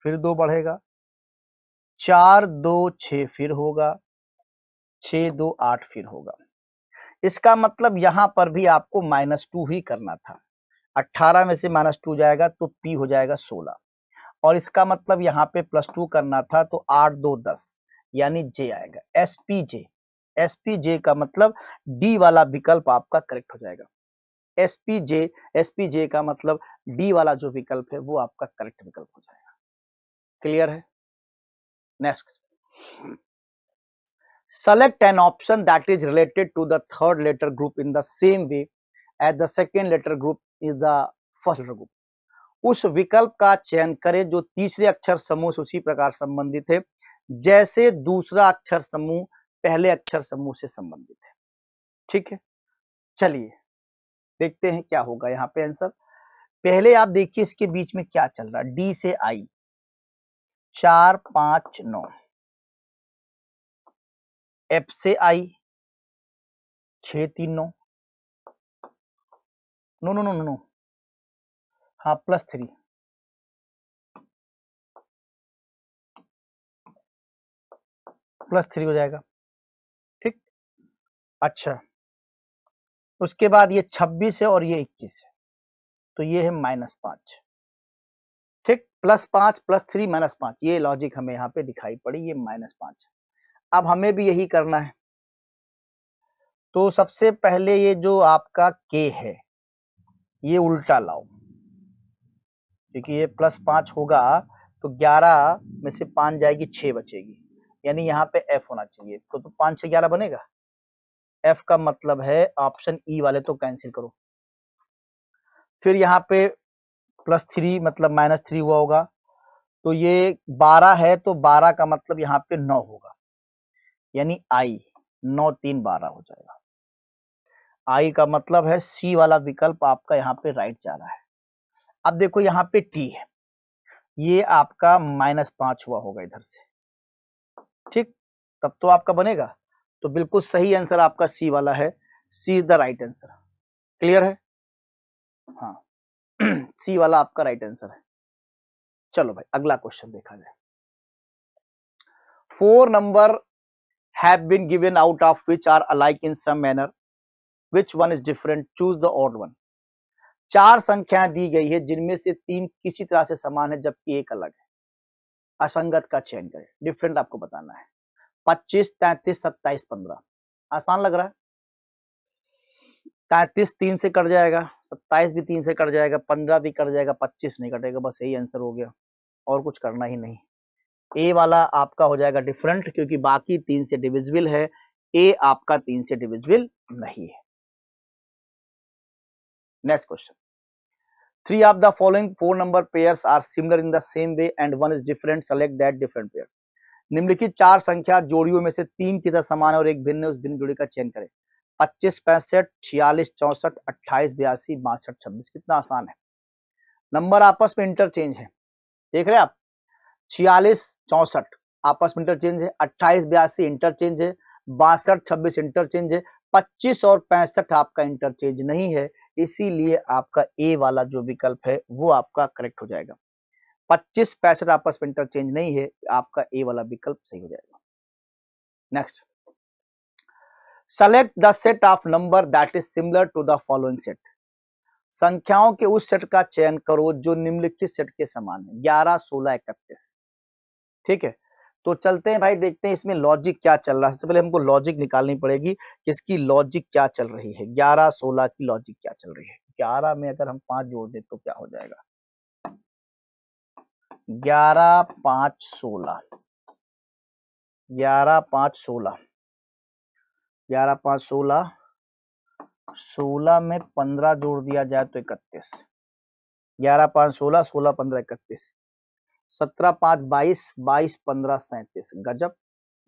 फिर दो बढ़ेगा चार दो छ फिर होगा छ दो आठ फिर होगा इसका मतलब यहां पर भी आपको माइनस टू ही करना था अट्ठारह में से माइनस टू जाएगा तो पी हो जाएगा सोलह और इसका मतलब यहाँ पे प्लस टू करना था तो आठ दो दस यानी जे आएगा S P J S P J का मतलब डी वाला विकल्प आपका करेक्ट हो जाएगा S P J S P J का मतलब डी वाला जो विकल्प है वो आपका करेक्ट विकल्प हो जाएगा क्लियर है next select an option that is related to the third letter group in the same way at the second letter group is the first letter group उस विकल्प का चयन करें जो तीसरे अक्षर समूह से उसी प्रकार संबंधित है जैसे दूसरा अक्षर समूह पहले अक्षर समूह से संबंधित है ठीक है चलिए देखते हैं क्या होगा यहाँ पे आंसर पहले आप देखिए इसके बीच में क्या चल रहा है डी से आई चार पांच नौ एफ से आई छ तीन नौ no no no no no हाँ प्लस थ्री प्लस थ्री हो जाएगा ठीक अच्छा उसके बाद ये छब्बीस है और ये इक्कीस है तो ये है माइनस पांच ठीक प्लस पांच प्लस थ्री माइनस पांच ये लॉजिक हमें यहाँ पे दिखाई पड़ी ये माइनस है अब हमें भी यही करना है तो सबसे पहले ये जो आपका के है ये उल्टा लाओ क्योंकि ये प्लस पांच होगा तो ग्यारह में से पांच जाएगी छह बचेगी यानी यहाँ पे एफ होना चाहिए तो, तो पांच से ग्यारह बनेगा एफ का मतलब है ऑप्शन ई e वाले तो कैंसिल करो फिर यहाँ पे प्लस थ्री मतलब माइनस थ्री हुआ होगा तो ये बारह है तो बारह का मतलब यहाँ पे नौ होगा यानी आई नौ तीन बारह हो जाएगा आई का मतलब है सी वाला विकल्प आपका यहाँ पे राइट जा रहा है अब देखो यहाँ पे टी है ये आपका माइनस पांच हुआ होगा इधर से ठीक तब तो आपका बनेगा तो बिल्कुल सही आंसर आपका सी वाला है C is the right answer clear है हाँ सी वाला आपका राइट आंसर है चलो भाई अगला क्वेश्चन देखा जाए four number have been given out of which are alike in some manner which one is different choose the odd one चार संख्याएं दी गई है जिनमें से तीन किसी तरह से समान है जबकि एक अलग है असंगत का चयन करें डिफरेंट आपको बताना है पच्चीस तैतीस सत्ताईस पंद्रह आसान लग रहा है तैतीस तीन से कट जाएगा सत्ताईस भी तीन से कट जाएगा पंद्रह भी कट जाएगा पच्चीस नहीं कटेगा बस यही आंसर हो गया और कुछ करना ही नहीं ए वाला आपका हो जाएगा डिफरेंट क्योंकि बाकी तीन से डिविजिबल है ए आपका तीन से डिविजिबल नहीं है next question three of the following four number pair are similar in the same way and one is different select that different pair निम्नलिखित चार संख्या जोड़ियों में से तीन की तरह समान और एक भिन्न उस भिन्न जोड़ी का चयन करें पच्चीस पैंसठ छियालीस चौसठ अट्ठाईस बयासी बासठ छब्बीस कितना आसान है नंबर आपस में इंटरचेंज है देख रहे आप छियालीस चौसठ आपस में इंटरचेंज है अट्ठाईस बयासी इंटरचेंज है बासठ छब्बीस इंटरचेंज है पच्चीस और पैंसठ आपका इंटरचेंज नहीं है इसीलिए आपका ए वाला जो विकल्प है वो आपका करेक्ट हो जाएगा पच्चीस पैसठ आपस में इंटरचेंज नहीं है आपका ए वाला विकल्प सही हो जाएगा next select the set of number that is similar to the following set संख्याओं के उस सेट का चयन करो जो निम्नलिखित सेट के समान है ग्यारह सोलह इकतीस ठीक है तो चलते हैं भाई देखते हैं इसमें लॉजिक क्या चल रहा है सबसे पहले हमको लॉजिक निकालनी पड़ेगी कि इसकी लॉजिक क्या चल रही है ग्यारह सोलह की लॉजिक क्या चल रही है ग्यारह में अगर हम पांच जोड़ दें तो क्या हो जाएगा ग्यारह पाँच सोलह ग्यारह पाँच सोलह ग्यारह पाँच सोलह सोलह में पंद्रह जोड़ दिया जाए तो इकतीस ग्यारह पाँच सोलह सोलह पंद्रह इकतीस सत्रह पाँच बाईस बाईस पंद्रह सैंतीस गजब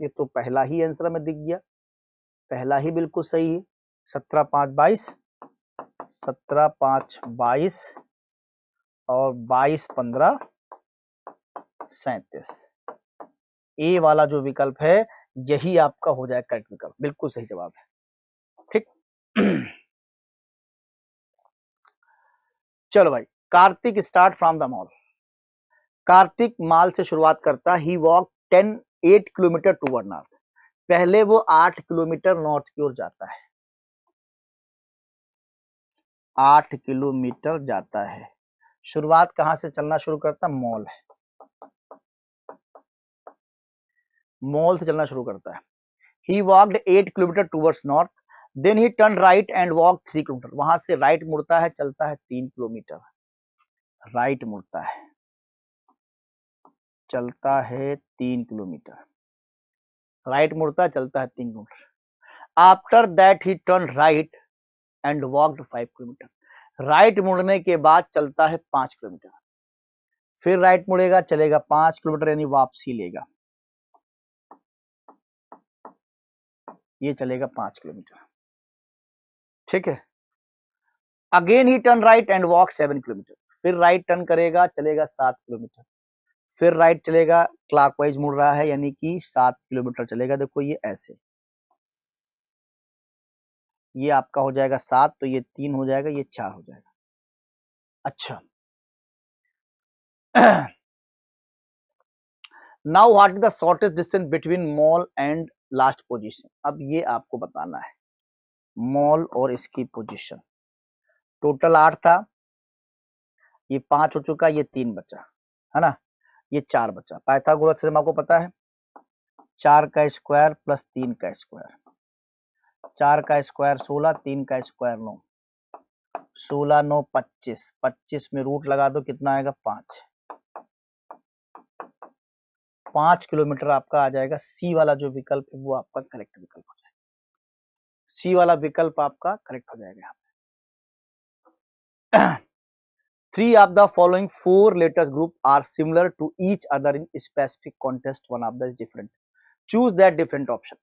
ये तो पहला ही आंसर में दिख गया पहला ही बिल्कुल सही है सत्रह पाँच बाईस सत्रह पाँच बाईस और बाईस पंद्रह सैतीस ए वाला जो विकल्प है यही आपका हो जाएगा करेक्ट विकल्प बिल्कुल सही जवाब है ठीक चलो भाई Kartik start from the mall Kartik mall से शुरुआत करता ही walk ten eight kilometre toward north पहले वो आठ किलोमीटर नॉर्थ की ओर जाता है आठ किलोमीटर जाता है शुरुआत कहां से चलना शुरू करता मॉल है मॉल से चलना शुरू करता है ही walked eight kilometre towards north then he turn right and walk three kilometre वहां से राइट मुड़ता है चलता है तीन किलोमीटर राइट मुड़ता है चलता है तीन किलोमीटर राइट मुड़ता चलता है तीन kilometre after that he turn right and walked five kilometre right मुड़ने के बाद चलता है पांच किलोमीटर फिर राइट मुड़ेगा चलेगा पांच किलोमीटर यानी वापसी लेगा ये चलेगा पांच किलोमीटर ठीक है again he turn right and walk seven kilometre फिर राइट टर्न करेगा चलेगा सात किलोमीटर फिर राइट चलेगा क्लॉकवाइज मुड़ रहा है यानी कि सात किलोमीटर चलेगा देखो ये ऐसे ये आपका हो जाएगा सात तो ये तीन हो जाएगा ये चार हो जाएगा अच्छा now what is the shortest distance between mall and last position अब ये आपको बताना है मॉल और इसकी पोजीशन टोटल आठ था ये पांच हो चुका ये तीन बचा है ना ये चार बचा पाइथागोरस थ्योरम आपको पता है चार का स्क्वायर प्लस तीन का स्क्वायर चार का स्क्वायर सोलह तीन का स्क्वायर नौ सोलह नौ पच्चीस पच्चीस में रूट लगा दो कितना आएगा पांच पांच किलोमीटर आपका आ जाएगा सी वाला जो विकल्प है वो आपका करेक्ट विकल्प हो जाएगा सी वाला विकल्प आपका करेक्ट हो जाएगा यहाँ पे three of the following four letters group are similar to each other in specific context one of the different choose that different option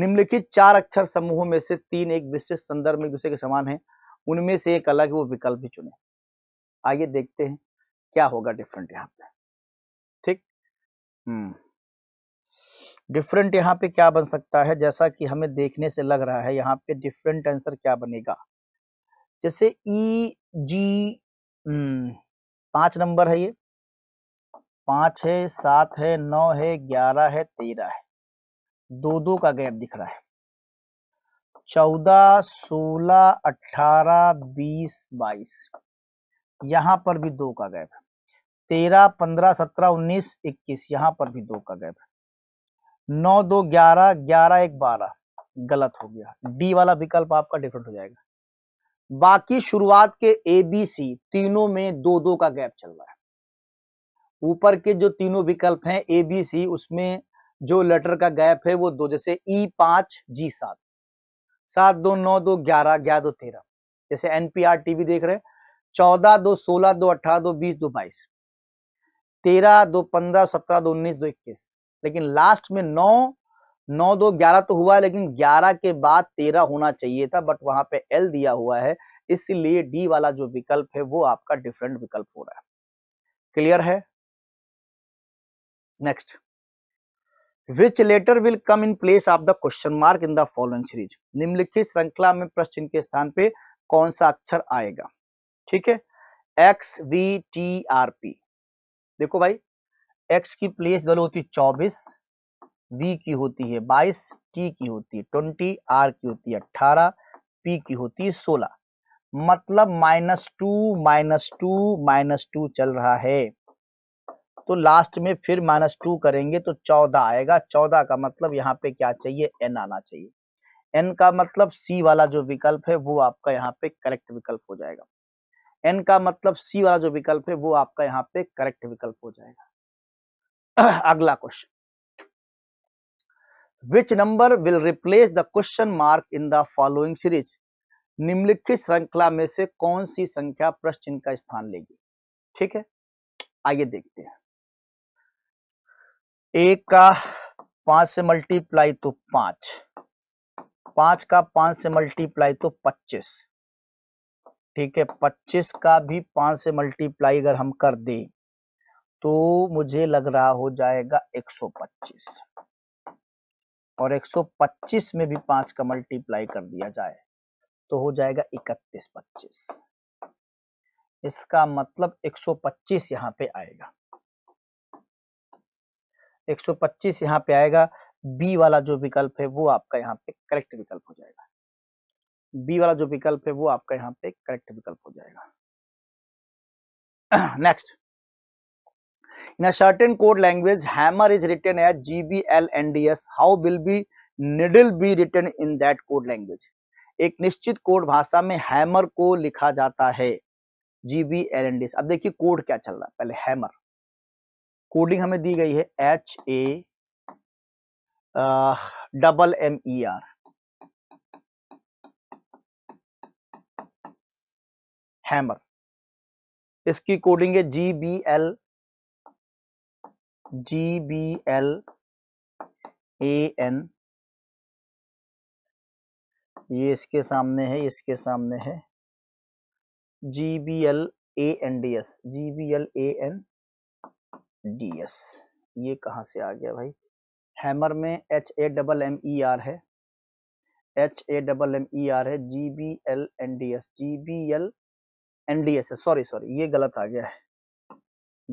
निम्नलिखित चार अक्षर समूहों में से तीन एक विशेष संदर्भ में दूसरे के समान है उनमें से एक अलग वो विकल्प भी चुने आइए देखते हैं क्या होगा डिफरेंट यहाँ पे डिफरेंट हम्म। यहाँ पे क्या बन सकता है जैसा कि हमें देखने से लग रहा है यहाँ पे डिफरेंट आंसर क्या बनेगा जैसे ई जी पांच नंबर है ये पांच है सात है नौ है ग्यारह है तेरह है दो दो का गैप दिख रहा है चौदह सोलह अठारह बीस बाईस यहां पर भी दो का गैप है तेरह पंद्रह सत्रह उन्नीस इक्कीस यहाँ पर भी दो का गैप है नौ दो ग्यारह ग्यारह एक बारह गलत हो गया डी वाला विकल्प आपका डिफरेंट हो जाएगा बाकी शुरुआत के ए बी सी तीनों में दो दो का गैप चल रहा है ऊपर के जो तीनों विकल्प हैं ए बी सी उसमें जो लेटर का गैप है वो दो जैसे ई e, पांच जी सात सात दो नौ दो ग्यारह ग्यारह दो तेरह जैसे एनपीआर टीवी देख रहे हैं चौदह दो सोलह दो अठारह दो बीस दो बाईस तेरह दो पंद्रह सत्रह दो उन्नीस दो इक्कीस लेकिन लास्ट में नौ नौ दो ग्यारह तो हुआ लेकिन ग्यारह के बाद तेरह होना चाहिए था बट वहां पे एल दिया हुआ है इसलिए डी वाला जो विकल्प है वो आपका डिफरेंट विकल्प हो रहा है क्लियर है next which letter will come in place of the question mark in the following series निम्नलिखित श्रृंखला में प्रश्न चिन्ह के स्थान पे कौन सा अक्षर आएगा ठीक है X V T R P देखो भाई x की प्लेस वैल्यू होती है चौबीस वी की होती है बाईस टी की होती है ट्वेंटी आर की होती है अट्ठारह पी की होती है सोलह मतलब minus two minus two minus two चल रहा है तो लास्ट में फिर माइनस टू करेंगे तो चौदह आएगा चौदह का मतलब यहाँ पे क्या चाहिए एन आना चाहिए एन का मतलब सी वाला जो विकल्प है वो आपका यहाँ पे करेक्ट विकल्प हो जाएगा एन का मतलब सी वाला जो विकल्प है वो आपका यहाँ पे करेक्ट विकल्प हो जाएगा अगला question which number will replace the question mark in the following series निम्नलिखित श्रृंखला में से कौन सी संख्या प्रश्न चिन्ह का स्थान लेगी ठीक है आइए देखते हैं एक का पांच से मल्टीप्लाई तो पांच पांच का पांच से मल्टीप्लाई तो पच्चीस ठीक है पच्चीस का भी पांच से मल्टीप्लाई अगर हम कर दें तो मुझे लग रहा हो जाएगा एक सौ पच्चीस और एक सौ पच्चीस में भी पांच का मल्टीप्लाई कर दिया जाए तो हो जाएगा इकतीस पच्चीस इसका मतलब एक सौ पच्चीस यहां पे आएगा एक सौ पच्चीस यहां पे आएगा बी वाला जो विकल्प है वो आपका यहाँ पे करेक्ट विकल्प हो जाएगा बी वाला जो विकल्प है वो आपका यहाँ पे करेक्ट विकल्प हो जाएगा next in a certain code language hammer is written as G B L N D S how will be needle be written in that code language एक निश्चित कोड भाषा में हैमर को लिखा जाता है G B L N D S अब देखिए कोड क्या चल रहा है पहले हैमर कोडिंग हमें दी गई है H A double M E R hammer इसकी कोडिंग है G B L G B L A N ये इसके सामने है इसके सामने है G B L A N D S G B L A N D S ये कहाँ से आ गया भाई हैमर में H A double M E R है H A double M E R है G B L N D S G B L N D S है सॉरी सॉरी ये गलत आ गया है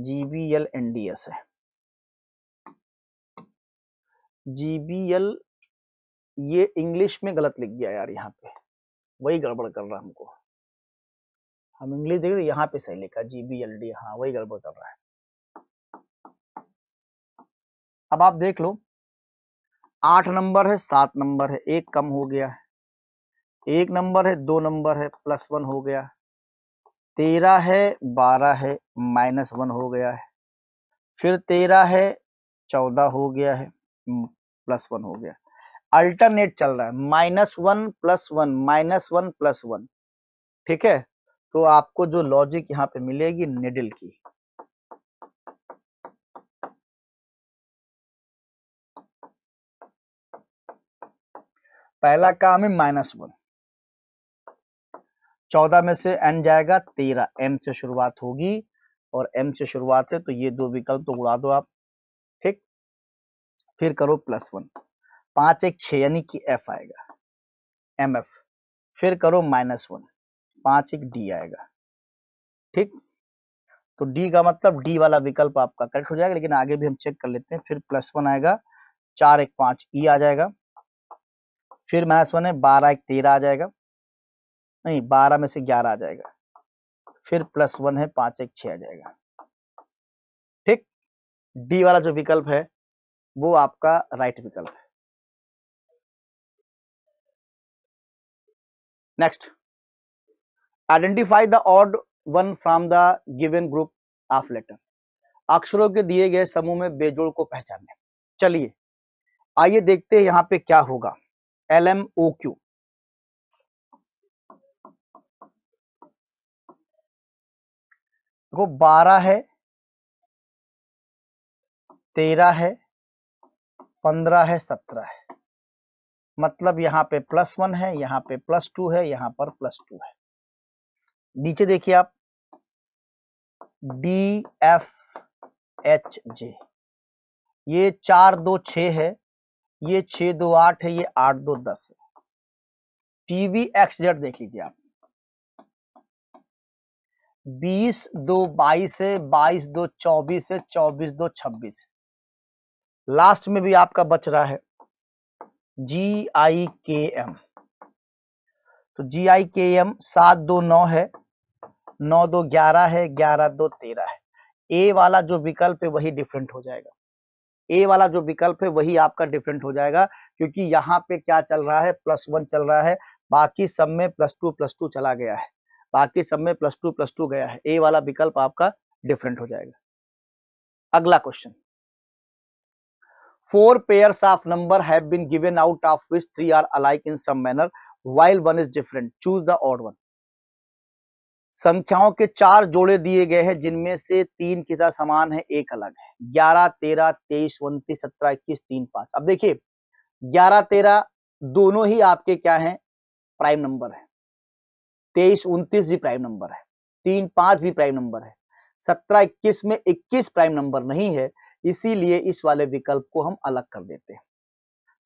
जी बी एल है जी बी एल ये इंग्लिश में गलत लिख गया यार यहाँ पे वही गड़बड़ कर रहा हमको हम इंग्लिश देख रहे यहाँ पे सही लिखा जी बी एल डी हाँ वही गड़बड़ कर रहा है अब आप देख लो आठ नंबर है सात नंबर है एक कम हो गया है एक नंबर है दो नंबर है प्लस वन हो गया तेरह है बारह है माइनस वन हो गया है फिर तेरह है चौदह हो गया है प्लस वन हो गया अल्टरनेट चल रहा है minus one plus one minus one plus one ठीक है तो आपको जो लॉजिक यहां पे मिलेगी निडिल की पहला काम है माइनस वन चौदह में से एन जाएगा तेरह एम से शुरुआत होगी और एम से शुरुआत है तो ये दो विकल्प तो उड़ा दो आप ठीक फिर करो प्लस वन पांच एक छ यानी कि एफ आएगा एम एफ फिर करो माइनस वन पांच एक डी आएगा ठीक तो डी का मतलब डी वाला विकल्प आपका करेक्ट हो जाएगा लेकिन आगे भी हम चेक कर लेते हैं फिर प्लस वन आएगा चार एक पांच ई e आ जाएगा फिर माइनस वन है बारह एक तेरह आ जाएगा नहीं बारह में से ग्यारह आ जाएगा फिर प्लस वन है पांच एक छ आ जाएगा ठीक डी वाला जो विकल्प है वो आपका राइट विकल्प है next identify the odd one from the given group of letter अक्षरों के दिए गए समूह में बेजोड़ को पहचानने चलिए आइए देखते हैं यहां पे क्या होगा एल एम ओ क्यू देखो बारह है तेरह है पंद्रह है सत्रह है मतलब यहां पे प्लस वन है यहां पे प्लस टू है यहां पर प्लस टू है नीचे देखिए आप डी एफ एच जे ये चार दो छ है ये छ दो आठ है ये आठ दो दस है टीवी एक्स जेड देख लीजिए आप बीस दो बाईस है बाईस दो चौबीस है चौबीस दो छब्बीस लास्ट में भी आपका बच रहा है जी आई के एम तो जी आई के एम सात दो नौ है नौ दो ग्यारह है ग्यारह दो तेरह है ए वाला जो विकल्प है वही डिफरेंट हो जाएगा ए वाला जो विकल्प है वही आपका डिफरेंट हो जाएगा क्योंकि यहाँ पे क्या चल रहा है प्लस वन चल रहा है बाकी सब में प्लस टू प्लस टू चला गया है बाकी सब में प्लस टू प्लस टू गया है ए वाला विकल्प आपका डिफरेंट हो जाएगा अगला question four pair of number have been given out of which three are alike in some manner while one is different choose the odd one संख्याओं के चार जोड़े दिए गए हैं जिनमें से तीन के साथ समान है एक अलग है ग्यारह तेरह तेईस उन्तीस सत्रह इक्कीस तीन पांच अब देखिए ग्यारह तेरह दोनों ही आपके क्या हैं प्राइम नंबर है तेईस उनतीस भी प्राइम नंबर है तीन पांच भी प्राइम नंबर है सत्रह इक्कीस में इक्कीस प्राइम नंबर नहीं है इसीलिए इस वाले विकल्प को हम अलग कर देते हैं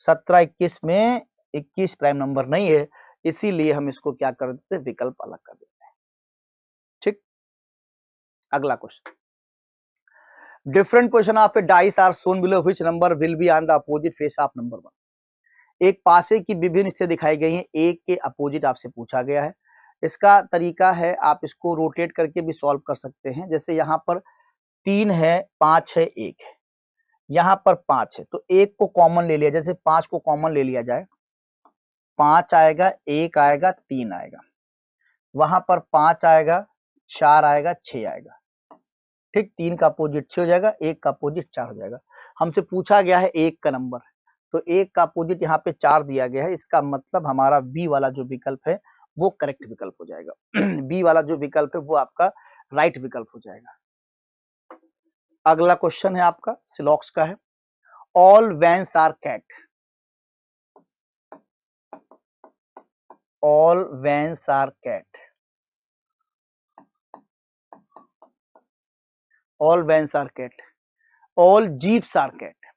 सत्रह इक्कीस में इक्कीस प्राइम नंबर नहीं है इसीलिए हम इसको क्या कर देते हैं विकल्प अलग कर देते हैं ठीक अगला question different question of a dice are shown below which number will be on the opposite face of number one एक पासे की विभिन्न स्थिति दिखाई गई है एक के अपोजिट आपसे पूछा गया है इसका तरीका है आप इसको रोटेट करके भी सॉल्व कर सकते हैं जैसे यहाँ पर तीन है पाँच है एक है यहाँ पर पाँच है तो एक को कॉमन ले लिया जैसे पाँच को कॉमन ले लिया जाए पाँच आएगा एक आएगा तीन आएगा वहां पर पाँच आएगा चार आएगा छ आएगा ठीक तीन का अपोजिट छः हो जाएगा एक का अपोजिट चार हो जाएगा हमसे पूछा गया है एक का नंबर तो एक का अपोजिट यहाँ पे चार दिया गया है इसका मतलब हमारा बी वाला जो विकल्प है वो करेक्ट विकल्प हो जाएगा बी वाला जो विकल्प है वो आपका राइट विकल्प हो जाएगा अगला क्वेश्चन है आपका सिलॉक्स का है all vans are cat all vans are cat all vans are cat all jeeps are cat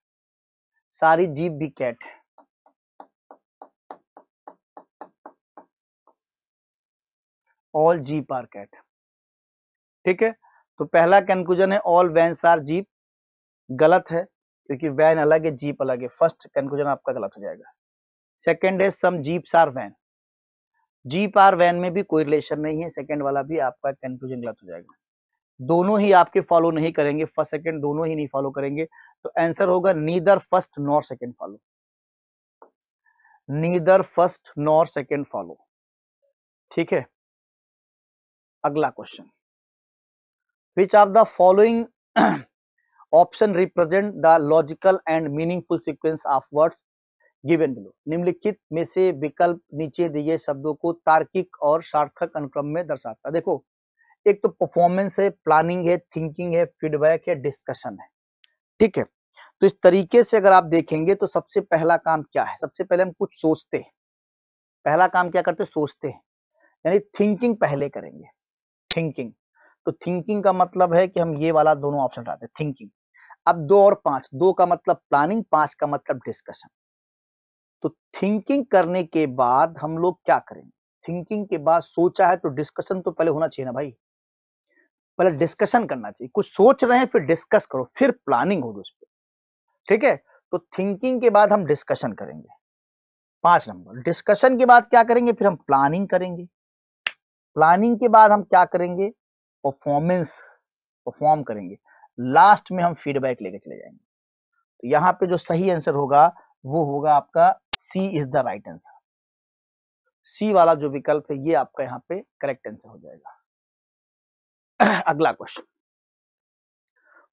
सारी जीप भी कैट है ऑल जीप आर कैट ठीक है तो पहला कंक्लूजन है ऑल वैन्स आर जीप गलत है क्योंकि वैन अलग है जीप अलग है फर्स्ट कंक्लूजन आपका गलत हो जाएगा सेकंड है some jeeps are van jeep are van में भी कोई रिलेशन नहीं है सेकंड वाला भी आपका कंक्लूजन गलत हो जाएगा दोनों ही आपके फॉलो नहीं करेंगे फर्स्ट सेकंड दोनों ही नहीं फॉलो करेंगे तो आंसर होगा neither first nor second follow neither first nor second follow ठीक है अगला question which are the following option represent the logical and meaningful sequence of words given below निम्नलिखित में से विकल्प नीचे दिए शब्दों को तार्किक और सार्थक अनुक्रम में दर्शाता देखो एक तो परफॉर्मेंस है प्लानिंग है थिंकिंग है फीडबैक है डिस्कशन है ठीक है तो इस तरीके से अगर आप देखेंगे तो सबसे पहला काम क्या है सबसे पहले हम कुछ सोचते हैं पहला काम क्या करते हैं सोचते हैं यानी थिंकिंग पहले करेंगे थिंकिंग तो थिंकिंग का मतलब है कि हम ये वाला दोनों ऑप्शन उठाते हैं थिंकिंग अब दो और पांच दो का मतलब प्लानिंग पांच का मतलब डिस्कशन तो थिंकिंग करने के बाद हम लोग क्या करेंगे थिंकिंग के बाद सोचा है तो डिस्कशन तो पहले होना चाहिए ना भाई पहले डिस्कशन करना चाहिए कुछ सोच रहे हैं फिर डिस्कस करो फिर प्लानिंग होगी उस पर ठीक है तो थिंकिंग के बाद हम डिस्कशन करेंगे पांच नंबर डिस्कशन के बाद क्या करेंगे फिर हम प्लानिंग करेंगे प्लानिंग के बाद हम क्या करेंगे परफॉर्मेंस परफॉर्म करेंगे लास्ट में हम फीडबैक लेके चले जाएंगे तो यहाँ पे जो सही आंसर होगा वो होगा आपका C is the right answer C वाला जो विकल्प है ये आपका यहाँ पे करेक्ट आंसर हो जाएगा अगला question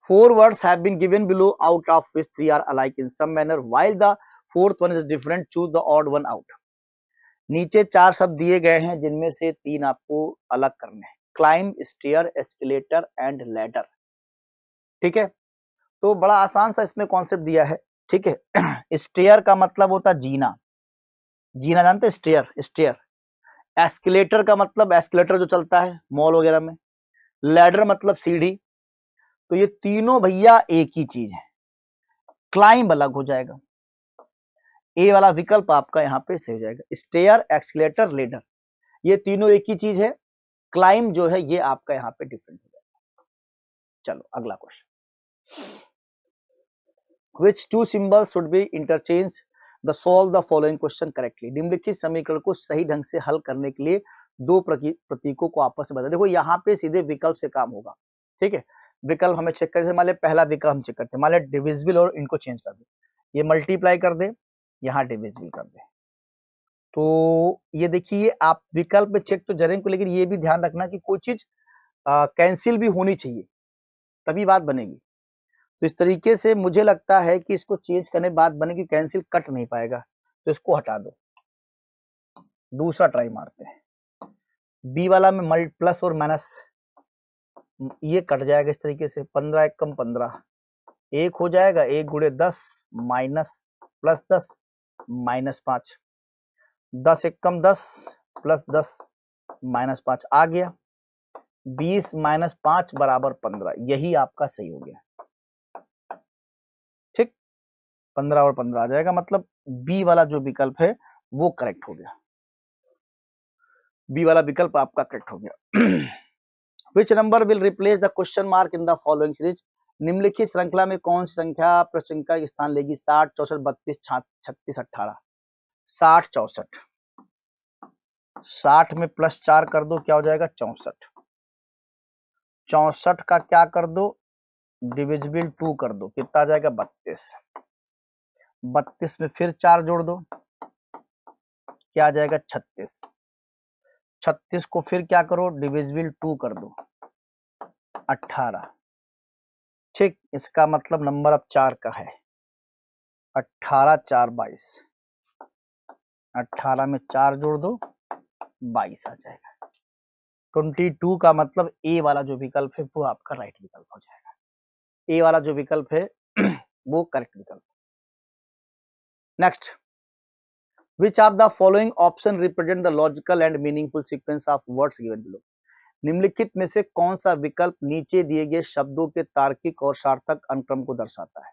four words have been given below out of which three are alike in some manner while the fourth one is different choose the odd one out नीचे चार शब्द दिए गए हैं जिनमें से तीन आपको अलग करने हैं climb stair escalator and ladder ठीक है तो बड़ा आसान सा इसमें कॉन्सेप्ट दिया है ठीक है स्टेयर का मतलब होता जीना जीना जानते स्टेयर स्टेयर एस्केलेटर का मतलब एस्केलेटर जो चलता है मॉल वगैरह में लैडर मतलब सीढ़ी तो ये तीनों भैया एक ही चीज है क्लाइंब अलग हो जाएगा ए वाला विकल्प आपका यहाँ पे सही हो जाएगा स्टेयर एक्सीटर लेडर ये तीनों एक ही चीज है क्लाइम जो है ये आपका यहाँ पे डिफरेंट हो जाएगा चलो अगला question which two symbols should be interchange the solve the following question correctly निम्नलिखित समीकरण को सही ढंग से हल करने के लिए दो प्रतीकों को आपस में बता देखो यहाँ पे सीधे विकल्प से काम होगा ठीक है विकल्प हमें चेक करते मान लिया पहला विकल्प हम चेक करते मान लें डिविजिबल और इनको चेंज कर दे ये मल्टीप्लाई कर दे यहाँ डिविजिबल कर दें तो ये देखिए आप विकल्प में चेक तो जरेंगे लेकिन ये भी ध्यान रखना कि कोई चीज कैंसिल भी होनी चाहिए तभी बात बनेगी तो इस तरीके से मुझे लगता है कि इसको चेंज करने बात बनेगी कैंसिल कट नहीं पाएगा तो इसको हटा दो दूसरा ट्राई मारते हैं बी वाला में मल्ट प्लस और माइनस ये कट जाएगा इस तरीके से पंद्रह एक कम पंद्रह एक हो जाएगा एक गुड़े दस माइनस प्लस दस माइनस पांच दस एक कम दस प्लस दस माइनस पांच आ गया बीस माइनस पांच बराबर पंद्रह यही आपका सही हो गया ठीक पंद्रह और पंद्रह आ जाएगा मतलब बी वाला जो विकल्प है वो करेक्ट हो गया बी वाला विकल्प आपका करेक्ट हो गया which number will replace the question mark in the following series निम्नलिखित श्रृंखला में कौन सी संख्या प्रशंका स्थान लेगी साठ चौसठ बत्तीस छत्तीस अट्ठारह साठ चौसठ साठ में प्लस चार कर दो क्या हो जाएगा चौसठ चौसठ का क्या कर दो डिविजिबल टू कर दो कितना आ जाएगा बत्तीस बत्तीस में फिर चार जोड़ दो क्या आ जाएगा छत्तीस छत्तीस को फिर क्या करो डिविजिबल टू कर दो अट्ठारह ठीक इसका मतलब नंबर अब चार का है अट्ठारह चार बाईस अट्ठारह में चार जोड़ दो बाईस आ जाएगा ट्वेंटी टू का मतलब ए वाला जो विकल्प है वो आपका राइट विकल्प हो जाएगा ए वाला जो विकल्प है वो करेक्ट विकल्प next which are the following option represent the logical and meaningful sequence of words given below निम्नलिखित में से कौन सा विकल्प नीचे दिए गए शब्दों के तार्किक और सार्थक अनुक्रम को दर्शाता है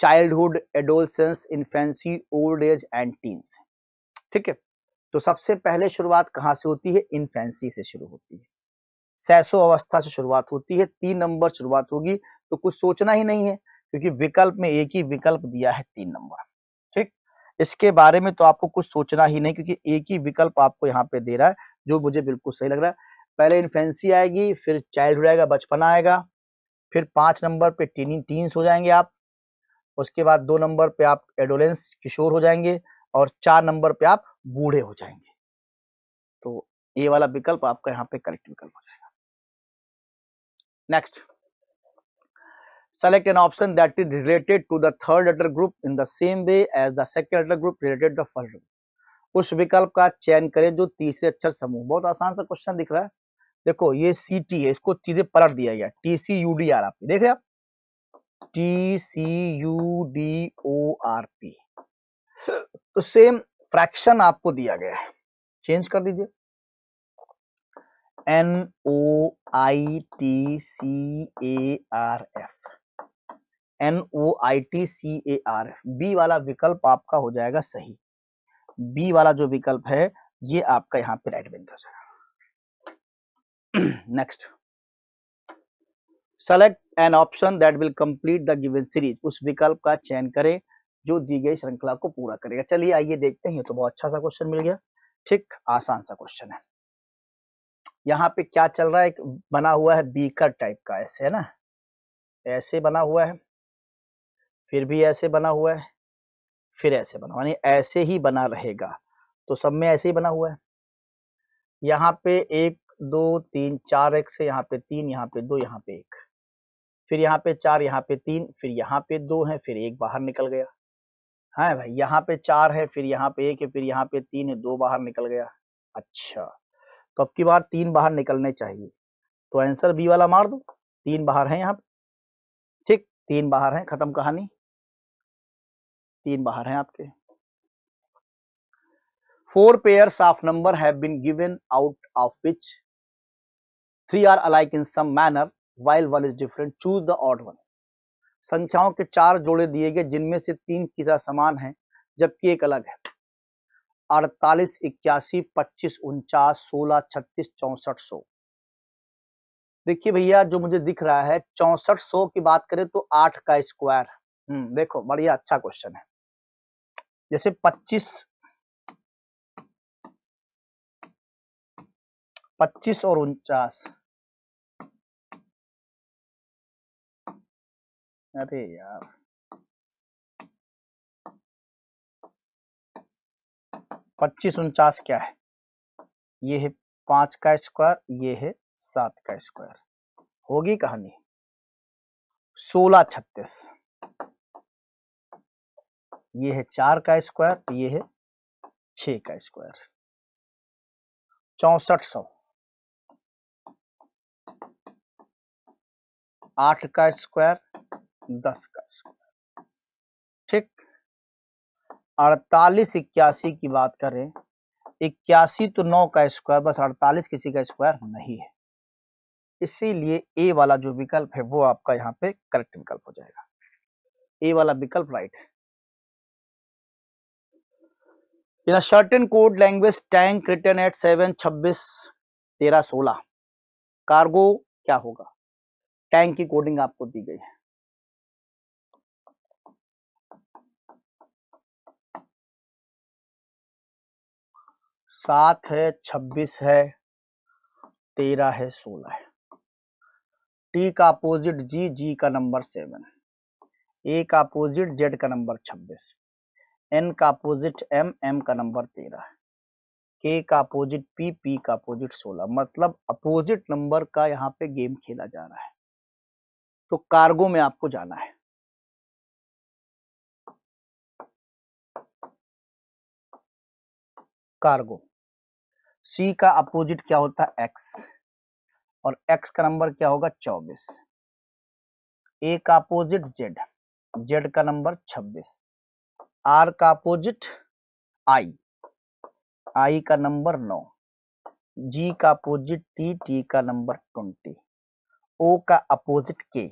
childhood adolescence infancy old age and teens ठीक है तो सबसे पहले शुरुआत कहाँ से होती है इन्फेंसी से शुरू होती है सैसो अवस्था से शुरुआत होती है तीन नंबर शुरुआत होगी तो कुछ सोचना ही नहीं है क्योंकि विकल्प में एक ही विकल्प दिया है तीन नंबर ठीक इसके बारे में तो आपको कुछ सोचना ही नहीं क्योंकि एक ही विकल्प आपको यहाँ पे दे रहा है जो मुझे बिल्कुल सही लग रहा है पहले इन्फेंसी आएगी फिर चाइल्डहुड आएगा बचपना आएगा फिर पाँच नंबर पे टीन टीन्स हो जाएंगे आप उसके बाद दो नंबर पे आप एडोलेंस किशोर हो जाएंगे और चार नंबर पे आप बूढ़े हो जाएंगे तो ये वाला विकल्प आपका यहाँ पे करेक्ट विकल्प हो जाएगा next select an option that is related to the third letter group in the same way as the second letter group related the first उस विकल्प का चयन करें जो तीसरे अक्षर समूह बहुत आसान सा क्वेश्चन दिख रहा है देखो ये सी टी है इसको चीजें पलट दिया गया T C U D R R P देख रहे आप T C U D O R P तो सेम फ्रैक्शन आपको दिया गया है चेंज कर दीजिए N O I T C A R F N O I T C A R F B वाला विकल्प आपका हो जाएगा सही बी वाला जो विकल्प है ये आपका यहाँ पे राइट बैंक हो जाएगा next select an option that will complete the given series उस विकल्प का चयन करें जो दी गई श्रृंखला को पूरा करेगा चलिए आइए देखते हैं तो बहुत अच्छा सा क्वेश्चन मिल गया ठीक आसान सा क्वेश्चन है यहाँ पे क्या चल रहा है बना हुआ है बीकर टाइप का ऐसे है ना ऐसे बना हुआ है फिर भी ऐसे बना हुआ है फिर ऐसे बना यानी ऐसे ही बना रहेगा तो सब में ऐसे ही बना हुआ है यहाँ पे एक दो तीन चार एक्स है यहाँ पे तीन यहाँ पे दो यहाँ पे एक फिर यहाँ पे चार यहाँ पे तीन फिर यहाँ पे दो है फिर एक बाहर निकल गया है हाँ भाई यहाँ पे चार है फिर यहाँ पे एक है फिर यहाँ पे तीन है दो बाहर निकल गया अच्छा तो अब की बार तीन बाहर निकलने चाहिए तो आंसर बी वाला मार दो तीन बाहर है यहाँ पे ठीक तीन बाहर है खत्म कहानी तीन बाहर है आपके four pairs of number have been given out of which three are alike in some manner while one is different choose the odd one संख्याओं के चार जोड़े दिए गए जिनमें से तीन किसा समान है जबकि एक अलग है अड़तालीस इक्यासी पच्चीस उनचास सोलह छत्तीस चौंसठ सौ देखिए भैया जो मुझे दिख रहा है चौंसठ सौ की बात करें तो आठ का स्क्वायर हम्म देखो बढ़िया अच्छा क्वेश्चन है जैसे पच्चीस पच्चीस और उनचास अरे यार पच्चीस उनचास क्या है ये है पांच का स्क्वायर ये है सात का स्क्वायर होगी कहानी सोलह छत्तीस ये है चार का स्क्वायर ये है छ का स्क्वायर चौसठ सौ आठ का स्क्वायर दस का स्क्वायर ठीक अड़तालीस इक्यासी की बात करें इक्यासी तो नौ का स्क्वायर बस अड़तालीस किसी का स्क्वायर नहीं है इसीलिए ए वाला जो विकल्प है वो आपका यहाँ पे करेक्ट विकल्प हो जाएगा ए वाला विकल्प राइट है in certain code language tank written at seven छब्बीस तेरह सोलह कार्गो क्या होगा टैंक की कोडिंग आपको दी गई है सात है छब्बीस है तेरह है सोलह है टी का अपोजिट जी जी का नंबर सेवन है ए का अपोजिट जेड का नंबर छब्बीस एन का अपोजिट एम एम का नंबर तेरह है के का अपोजिट पी पी का अपोजिट सोलह मतलब अपोजिट नंबर का यहाँ पे गेम खेला जा रहा है तो कार्गो में आपको जाना है कार्गो सी का अपोजिट क्या होता है एक्स और एक्स का नंबर क्या होगा चौबीस ए का अपोजिट जेड जेड का नंबर छब्बीस आर का अपोजिट आई आई का नंबर नौ जी का अपोजिट टी टी का नंबर ट्वेंटी ओ का opposite K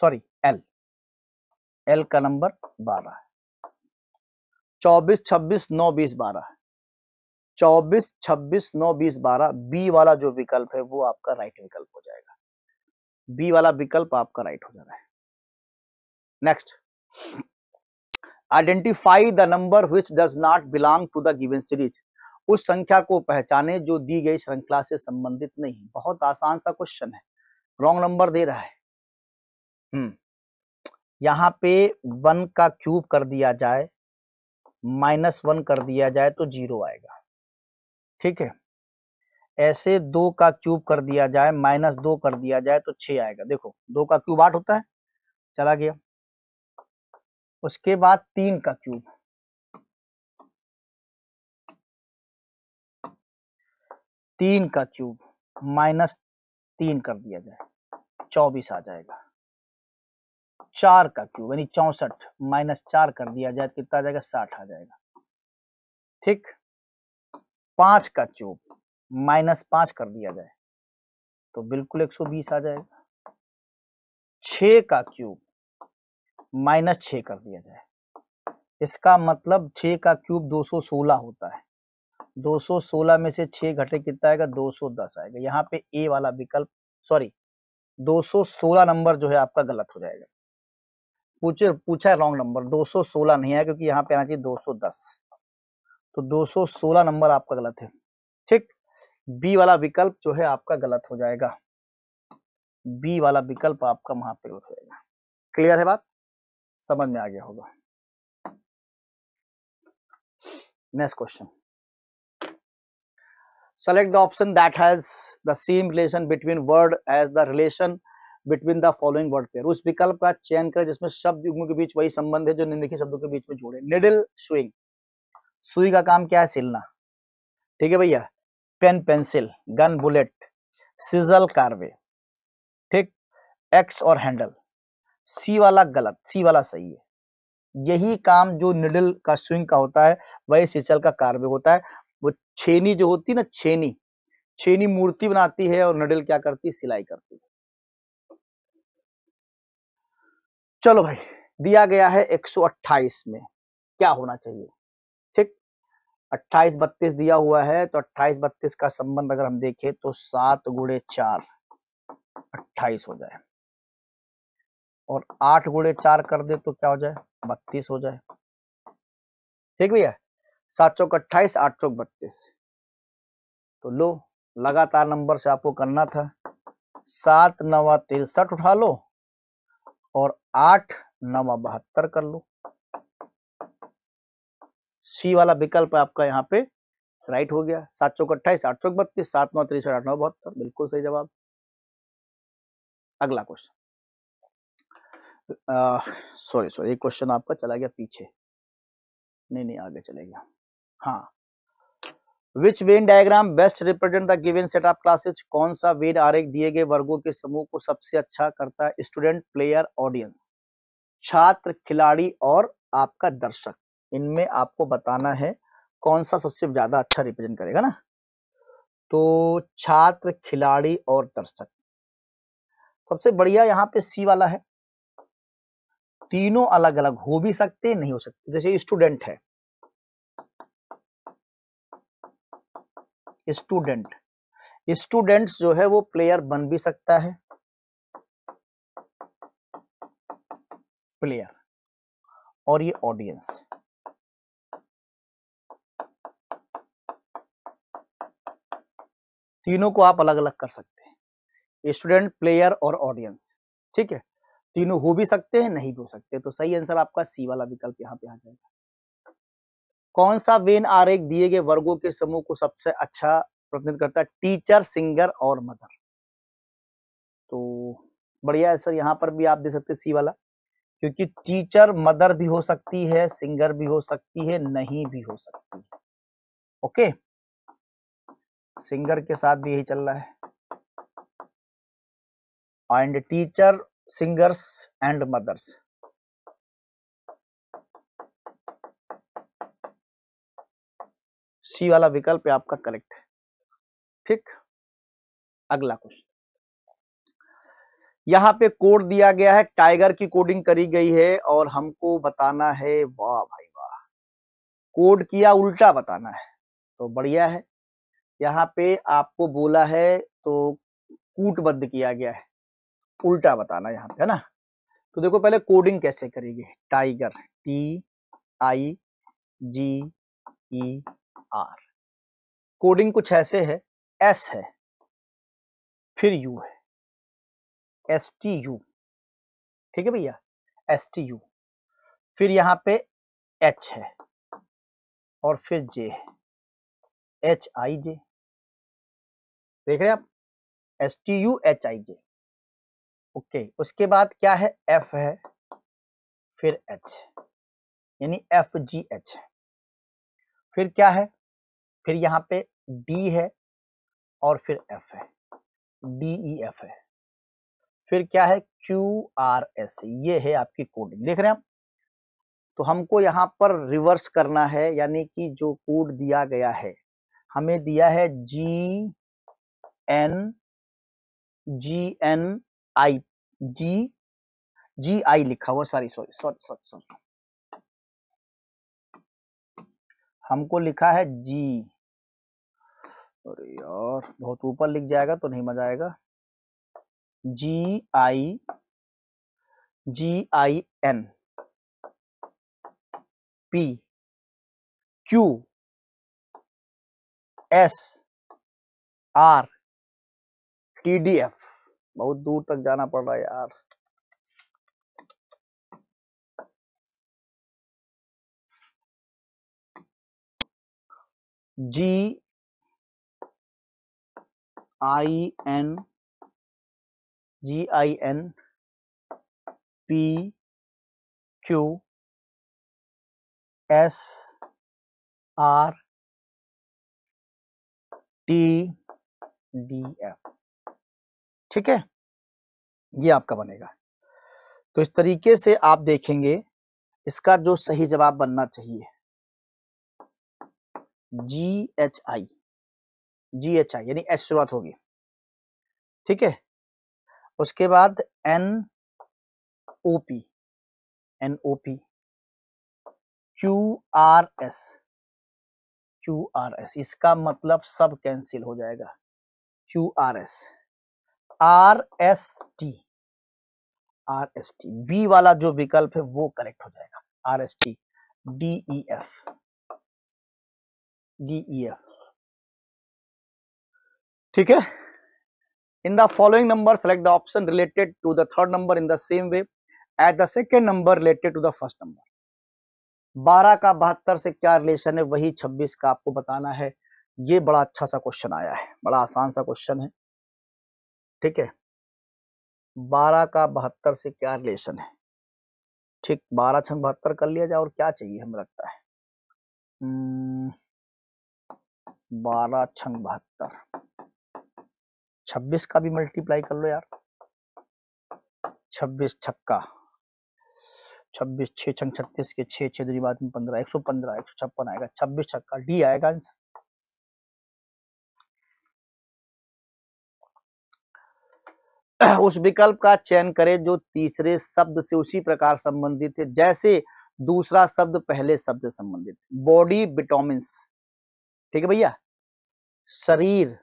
sorry L L का नंबर बारह है चौबीस छब्बीस नौ बीस बारह चौबीस छब्बीस नौ बीस बारह बी वाला जो विकल्प है वो आपका राइट विकल्प हो जाएगा बी वाला विकल्प आपका राइट हो जा रहा है next identify the number which does not belong to the given series उस संख्या को पहचाने जो दी गई श्रृंखला से संबंधित नहीं बहुत आसान सा क्वेश्चन है रॉन्ग नंबर दे रहा है हम्म यहाँ पे वन का क्यूब कर दिया जाए माइनस वन कर दिया जाए तो जीरो आएगा ठीक है ऐसे दो का क्यूब कर दिया जाए माइनस दो कर दिया जाए तो छ आएगा देखो दो का क्यूब आठ होता है चला गया उसके बाद तीन का क्यूब तीन का क्यूब माइनस तीन कर दिया जाए चौबीस आ जाएगा चार का क्यूब यानी चौसठ माइनस चार कर दिया जाए तो कितना आ जाएगा साठ आ जाएगा ठीक पांच का क्यूब माइनस पांच कर दिया जाए तो बिल्कुल एक सौ बीस आ जाएगा छ का क्यूब माइनस छ कर दिया जाए इसका मतलब छ का क्यूब 216 होता है 216 में से छ घटे कितना आएगा 210 आएगा यहाँ पे ए वाला विकल्प सॉरी 216 नंबर जो है आपका गलत हो जाएगा पूछे पूछा है रॉन्ग नंबर 216 नहीं है क्योंकि यहाँ पे आना चाहिए 210 तो 216 नंबर आपका गलत है ठीक बी वाला विकल्प जो है आपका गलत हो जाएगा बी वाला विकल्प आपका वहां पर गलत हो जाएगा क्लियर है बात समझ में आ गया होगा next question select the option that has the same relation between word as the relation between the following word pair उस विकल्प का चयन करें जिसमें शब्द युग्मों के बीच वही संबंध है जो निम्नलिखित शब्दों के बीच में जोड़े निडल स्विंग सुई का काम क्या है सिलना ठीक है भैया pen pencil gun bullet chisel carve ठीक एक्स और हैंडल सी वाला गलत सी वाला सही है यही काम जो निडल का स्विंग का होता है वही सिचल का कार्वे होता है वो छेनी जो होती है ना छेनी छेनी मूर्ति बनाती है और नडेल क्या करती है सिलाई करती है चलो भाई दिया गया है 128 में क्या होना चाहिए ठीक 28 बत्तीस दिया हुआ है तो 28 बत्तीस का संबंध अगर हम देखें तो सात गुड़े चार अट्ठाईस हो जाए और आठ गुड़े चार कर दे तो क्या हो जाए बत्तीस हो जाए ठीक भैया सात चौक अट्ठाईस आठ चौक बत्तीस तो लो लगातार नंबर से आपको करना था सात नवा तिरसठ उठा लो और आठ नवा बहत्तर कर लो सी वाला विकल्प आपका यहाँ पे राइट हो गया सात चौक अट्ठाईस आठ चौक बत्तीस सात नौ तिरसठ आठ नौ बहत्तर बिल्कुल सही जवाब अगला क्वेश्चन सॉरी सॉरी एक क्वेश्चन आपका चला गया पीछे नहीं नहीं आगे चले गया हाँ which Venn diagram best represent the given set of classes कौन सा वेन आरेख दिए गए वर्गों के समूह को सबसे अच्छा करता है स्टूडेंट प्लेयर ऑडियंस छात्र खिलाड़ी और आपका दर्शक इनमें आपको बताना है कौन सा सबसे ज्यादा अच्छा रिप्रेजेंट करेगा ना तो छात्र खिलाड़ी और दर्शक सबसे बढ़िया यहाँ पे सी वाला है तीनों अलग अलग हो भी सकते नहीं हो सकते जैसे स्टूडेंट है स्टूडेंट स्टूडेंट्स जो है वो प्लेयर बन भी सकता है प्लेयर और ये ऑडियंस तीनों को आप अलग अलग कर सकते हैं स्टूडेंट प्लेयर और ऑडियंस ठीक है तीनों हो भी सकते हैं नहीं भी हो सकते तो सही आंसर आपका सी वाला विकल्प यहां पे आ जाएगा कौन सा वेन आरेख दिए गए वर्गों के समूह को सबसे अच्छा प्रतिनिधित्व करता है टीचर सिंगर और मदर तो बढ़िया है सर यहाँ पर भी आप दे सकते सी वाला क्योंकि टीचर मदर भी हो सकती है सिंगर भी हो सकती है नहीं भी हो सकती है ओके सिंगर के साथ भी यही चल रहा है and teacher singers and mothers C वाला विकल्प आपका करेक्ट है ठीक अगला क्वेश्चन यहाँ पे कोड दिया गया है टाइगर की कोडिंग करी गई है और हमको बताना है वाह भाई वाह कोड किया उल्टा बताना है तो बढ़िया है यहाँ पे आपको बोला है तो कूटबद्ध किया गया है उल्टा बताना यहाँ पे है ना तो देखो पहले कोडिंग कैसे करेगी tiger T I G E R coding कुछ ऐसे है एस है फिर यू है एस टी यू ठीक है भैया एस टी यू फिर यहां पे एच है और फिर जे है एच आई जे देख रहे हैं आप S T U H I J okay उसके बाद क्या है एफ है फिर एच यानी एफ जी एच फिर क्या है फिर यहाँ पे डी है और फिर एफ है डी ई एफ है फिर क्या है क्यू आर एस ये है आपकी कोडिंग देख रहे हैं आप तो हमको यहाँ पर रिवर्स करना है यानी कि जो कोड दिया गया है हमें दिया है G N G N I ji ji I लिखा हुआ sorry sorry sorry sorry sorry हमको लिखा है जी अरे यार बहुत ऊपर लिख जाएगा तो नहीं मजा आएगा G I G I N P Q S R T D F बहुत दूर तक जाना पड़ रहा है यार G I N G I N P Q S R T D F ठीक है ये आपका बनेगा तो इस तरीके से आप देखेंगे इसका जो सही जवाब बनना चाहिए जी एच आई जी एच अच्छा, आई यानी एस शुरुआत होगी ठीक है उसके बाद N O P N O P Q R S Q R S इसका मतलब सब कैंसिल हो जाएगा Q R S R S T R S T B वाला जो विकल्प है वो करेक्ट हो जाएगा R S T D E F D E F ठीक है in the following number select the option related to the third number in the same way at the second number related to the first number 12 का बहत्तर से क्या relation है वही छब्बीस का आपको बताना है ये बड़ा अच्छा सा क्वेश्चन आया है बड़ा आसान सा क्वेश्चन है ठीक है बारह का बहत्तर से क्या रिलेशन है ठीक बारह छंग बहत्तर कर लिया जाए और क्या चाहिए हमें लगता है हम्म, बारह छंग बहत्तर छब्बीस का भी मल्टीप्लाई कर लो यार छब्बीस छक्का छब्बीस छः छंग छत्तीस के छः छः दूरी बाद में पंद्रह एक सौ पंद्रह एक सौ छप्पन आएगा छब्बीस छक्का डी आएगा आंसर उस विकल्प का चयन करें जो तीसरे शब्द से उसी प्रकार संबंधित है जैसे दूसरा शब्द पहले शब्द से संबंधित बॉडी विटामिन ठीक है भैया शरीर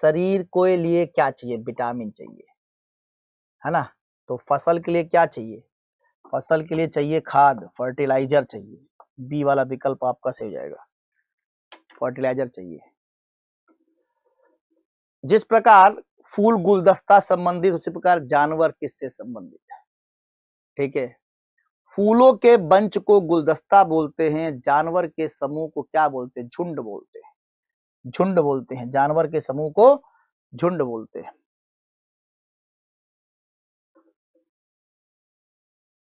शरीर के लिए क्या चाहिए विटामिन चाहिए है ना तो फसल के लिए क्या चाहिए फसल के लिए चाहिए खाद फर्टिलाइजर चाहिए बी वाला विकल्प आपका सही हो जाएगा फर्टिलाइजर चाहिए जिस प्रकार फूल गुलदस्ता संबंधित उसी प्रकार जानवर किससे संबंधित है ठीक है फूलों के बंच को गुलदस्ता बोलते हैं जानवर के समूह को क्या बोलते हैं झुंड बोलते हैं झुंड बोलते हैं जानवर के समूह को झुंड बोलते हैं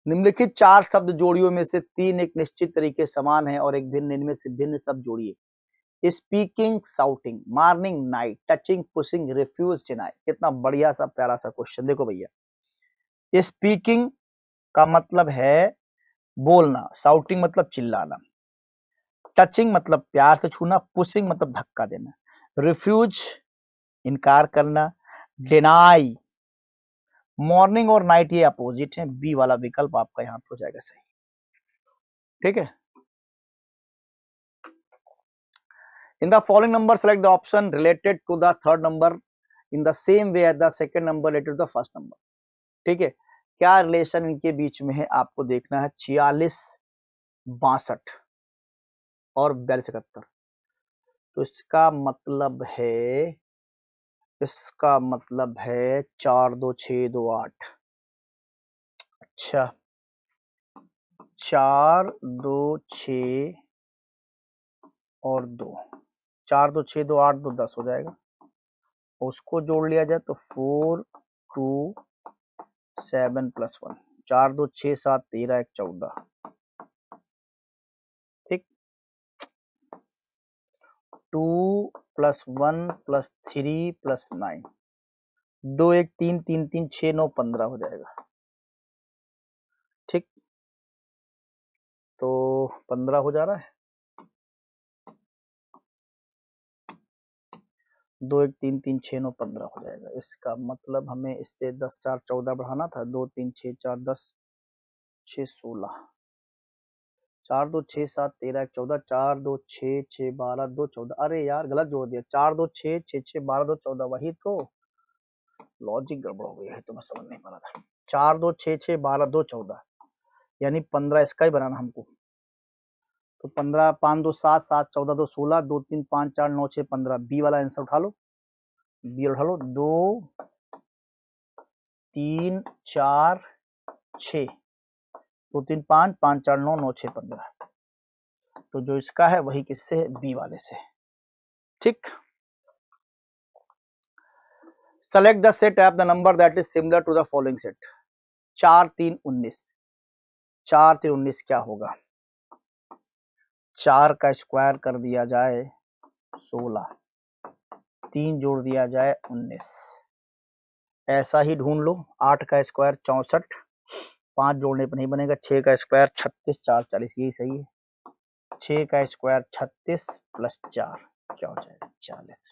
निम्नलिखित चार शब्द जोड़ियों में से तीन एक निश्चित तरीके समान है और एक भिन्न इनमें से भिन्न शब्द जोड़िए speaking shouting morning night touching pushing refuse deny कितना बढ़िया सा प्यारा सा क्वेश्चन देखो भैया स्पीकिंग का मतलब है बोलना साउटिंग मतलब चिल्लाना टचिंग मतलब प्यार से छूना पुशिंग मतलब धक्का देना रिफ्यूज इनकार करना डिनाई मॉर्निंग और नाइट ये अपोजिट है बी वाला विकल्प आपका यहां पर हो जाएगा सही ठीक है in the following number select the option related to the third number in the same way at the second number related to the first number ठीक है क्या रिलेशन इनके बीच में है आपको देखना है छियालीस बासठ और बयालीस इकहत्तर तो इसका मतलब है इसका मतलब है चार दो छ दो आठ अच्छा चार दो छ और दो चार दो छ दो आठ दो दस हो जाएगा उसको जोड़ लिया जाए तो four two seven plus one चार दो छ सात तेरह एक चौदह two plus one plus three plus nine दो एक तीन तीन तीन छ नौ पंद्रह हो जाएगा ठीक तो पंद्रह हो जा रहा है दो एक तीन तीन छ नौ पंद्रह हो जाएगा इसका मतलब हमें इससे दस चार चौदह बढ़ाना था दो तीन छ चार दस छ सोलह चार दो छः सात तेरह एक चौदह चार दो छः छः बारह दो चौदह अरे यार गलत जोड़ दिया चार दो छः छः छः बारह दो चौदह वही तो लॉजिक गड़बड़ हो गया है तो मैं समझ नहीं पा रहा था चार दो छः छः बारह दो चौदह यानी पंद्रह इसका ही बनाना हमको तो पंद्रह पाँच दो सात सात चौदह दो सोलह दो तीन पाँच चार नौ छः पंद्रह बी वाला आंसर उठा लो बी उठा लो दो तीन चार छ दो तीन पाँच पाँच चार नौ नौ छः पंद्रह तो जो इसका है वही किससे है बी वाले से ठीक select the set of the number that is similar to the following set चार तीन उन्नीस चार तीन उन्नीस क्या होगा चार का स्क्वायर कर दिया जाए सोलह तीन जोड़ दिया जाए उन्नीस ऐसा ही ढूंढ लो आठ का स्क्वायर चौसठ पांच जोड़ने पर नहीं बनेगा छः का स्क्वायर छत्तीस चार चालीस यही सही है छ का स्क्वायर छत्तीस प्लस चार क्या हो जाएगा चालीस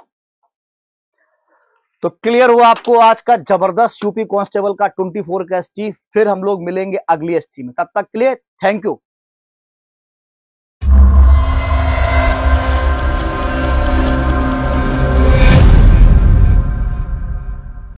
तो क्लियर हुआ आपको आज का जबरदस्त यूपी कांस्टेबल का 24 फोर का एसटी फिर हम लोग मिलेंगे अगली एस में तब तक के लिए थैंक यू